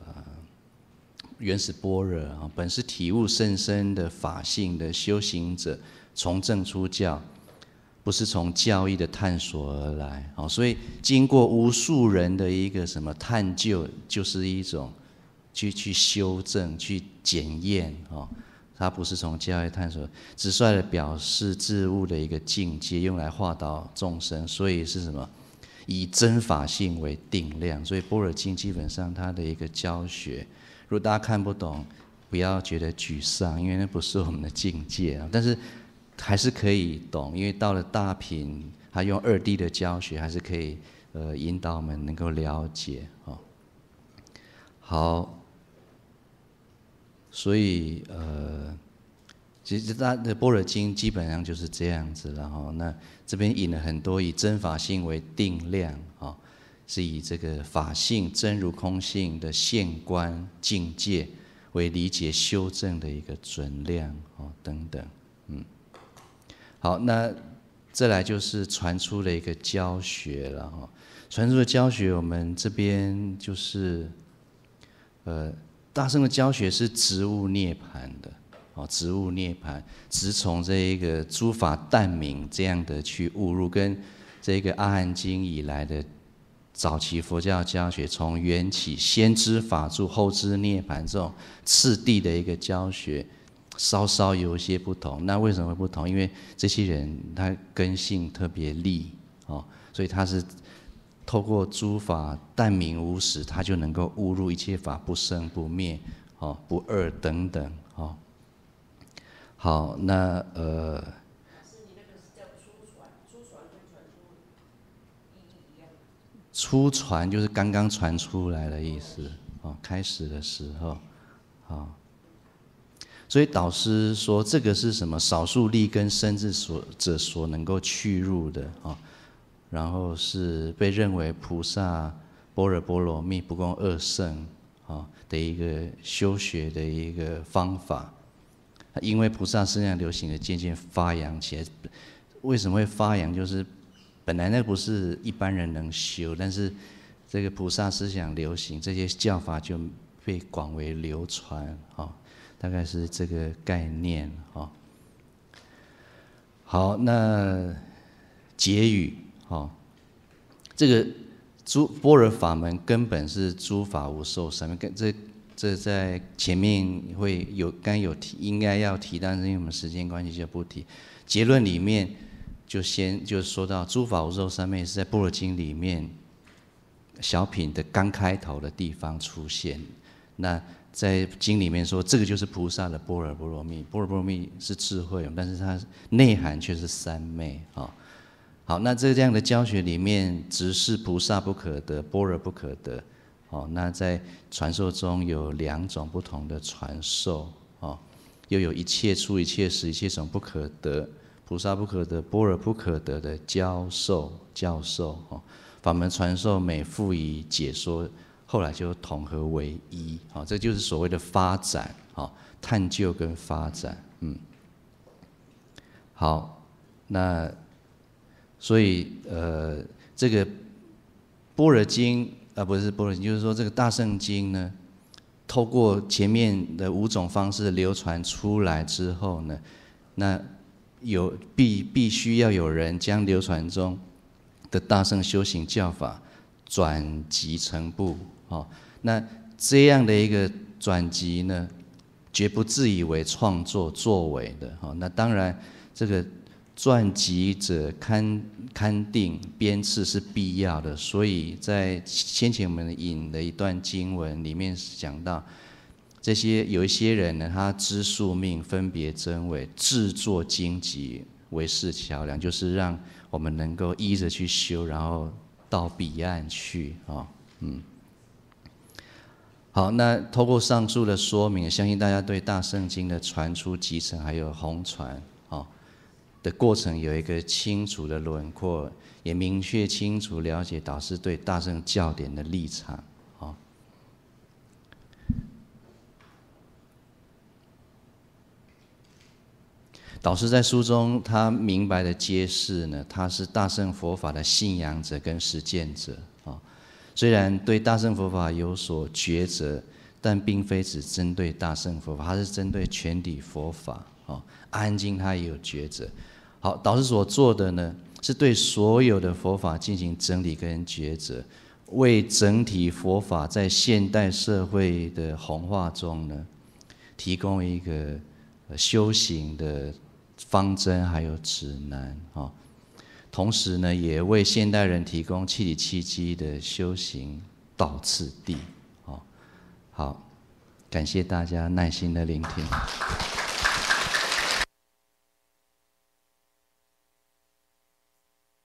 原始般若啊，本是体悟甚深的法性的修行者，从政出教。不是从教义的探索而来，好，所以经过无数人的一个什么探究，就是一种去去修正、去检验啊。它不是从教义探索，只是为了表示事物的一个境界，用来化导众生。所以是什么？以真法性为定量。所以波尔经》基本上它的一个教学，如果大家看不懂，不要觉得沮丧，因为那不是我们的境界啊。但是。还是可以懂，因为到了大品，他用二 D 的教学还是可以，呃，引导我们能够了解哦。好，所以呃，其实他的《般若经》基本上就是这样子了哦。那这边引了很多以真法性为定量哦，是以这个法性真如空性的现观境界为理解修正的一个准量哦等等。好，那这来就是传出了一个教学了哈。传出的教学，我们这边就是，呃，大圣的教学是植物涅槃的，哦，植物涅槃，直从这一个诸法淡明这样的去误入，跟这个阿含经以来的早期佛教教学，从缘起先知法住后知涅槃这种次第的一个教学。稍稍有一些不同，那为什么会不同？因为这些人他根性特别利哦，所以他是透过诸法但明无始，他就能够悟入一切法不生不灭，哦，不二等等哦。好，那呃，出传就是刚刚传出来的意思哦，开始的时候，好。所以导师说，这个是什么？少数力根生智所者所能够去入的啊，然后是被认为菩萨般若波罗蜜不共二圣啊的一个修学的一个方法。因为菩萨思想流行的渐渐发扬起来，为什么会发扬？就是本来那不是一般人能修，但是这个菩萨思想流行，这些教法就被广为流传啊。大概是这个概念哦。好，那结语哦，这个诸般若法门根本是诸法无受生，跟这这在前面会有刚有提，应该要提，但是因为我们时间关系就不提。结论里面就先就说到诸法无受生，面是在《般若经》里面小品的刚开头的地方出现，那。在经里面说，这个就是菩萨的波尔波罗蜜。波尔波罗蜜是智慧，但是它内涵却是三昧。好，好，那这样的教学里面，直事菩萨不可得，波尔不可得。好，那在传说中有两种不同的传授。哦，又有一切出一切时一切种不可得，菩萨不可得，波尔不可得的教授，教授。哦，法门传授每附以解说。后来就统合为一，好，这就是所谓的发展，好，探究跟发展，嗯，好，那所以呃，这个《般若经》啊，不是《般若经》，就是说这个《大圣经》呢，透过前面的五种方式流传出来之后呢，那有必必须要有人将流传中的大圣修行教法转集成部。哦，那这样的一个转机呢，绝不自以为创作作为的。哦，那当然，这个传记者勘勘定编次是必要的。所以在先前我们引的一段经文里面讲到，这些有一些人呢，他知宿命分别真伪，制作荆棘为是桥梁，就是让我们能够依着去修，然后到彼岸去。哦，嗯。好，那透过上述的说明，相信大家对大圣经的传出集成还有红传啊的过程有一个清楚的轮廓，也明确清楚了解导师对大圣教典的立场。好，导师在书中他明白的揭示呢，他是大圣佛法的信仰者跟实践者。虽然对大乘佛法有所抉择，但并非只针对大乘佛法，它是针对全体佛法。哦，安静它也有抉择。好，导师所做的呢，是对所有的佛法进行整理跟抉择，为整体佛法在现代社会的弘化中呢，提供一个修行的方针还有指南。哦。同时呢，也为现代人提供气体气机的修行导次地，哦，好，感谢大家耐心的聆听。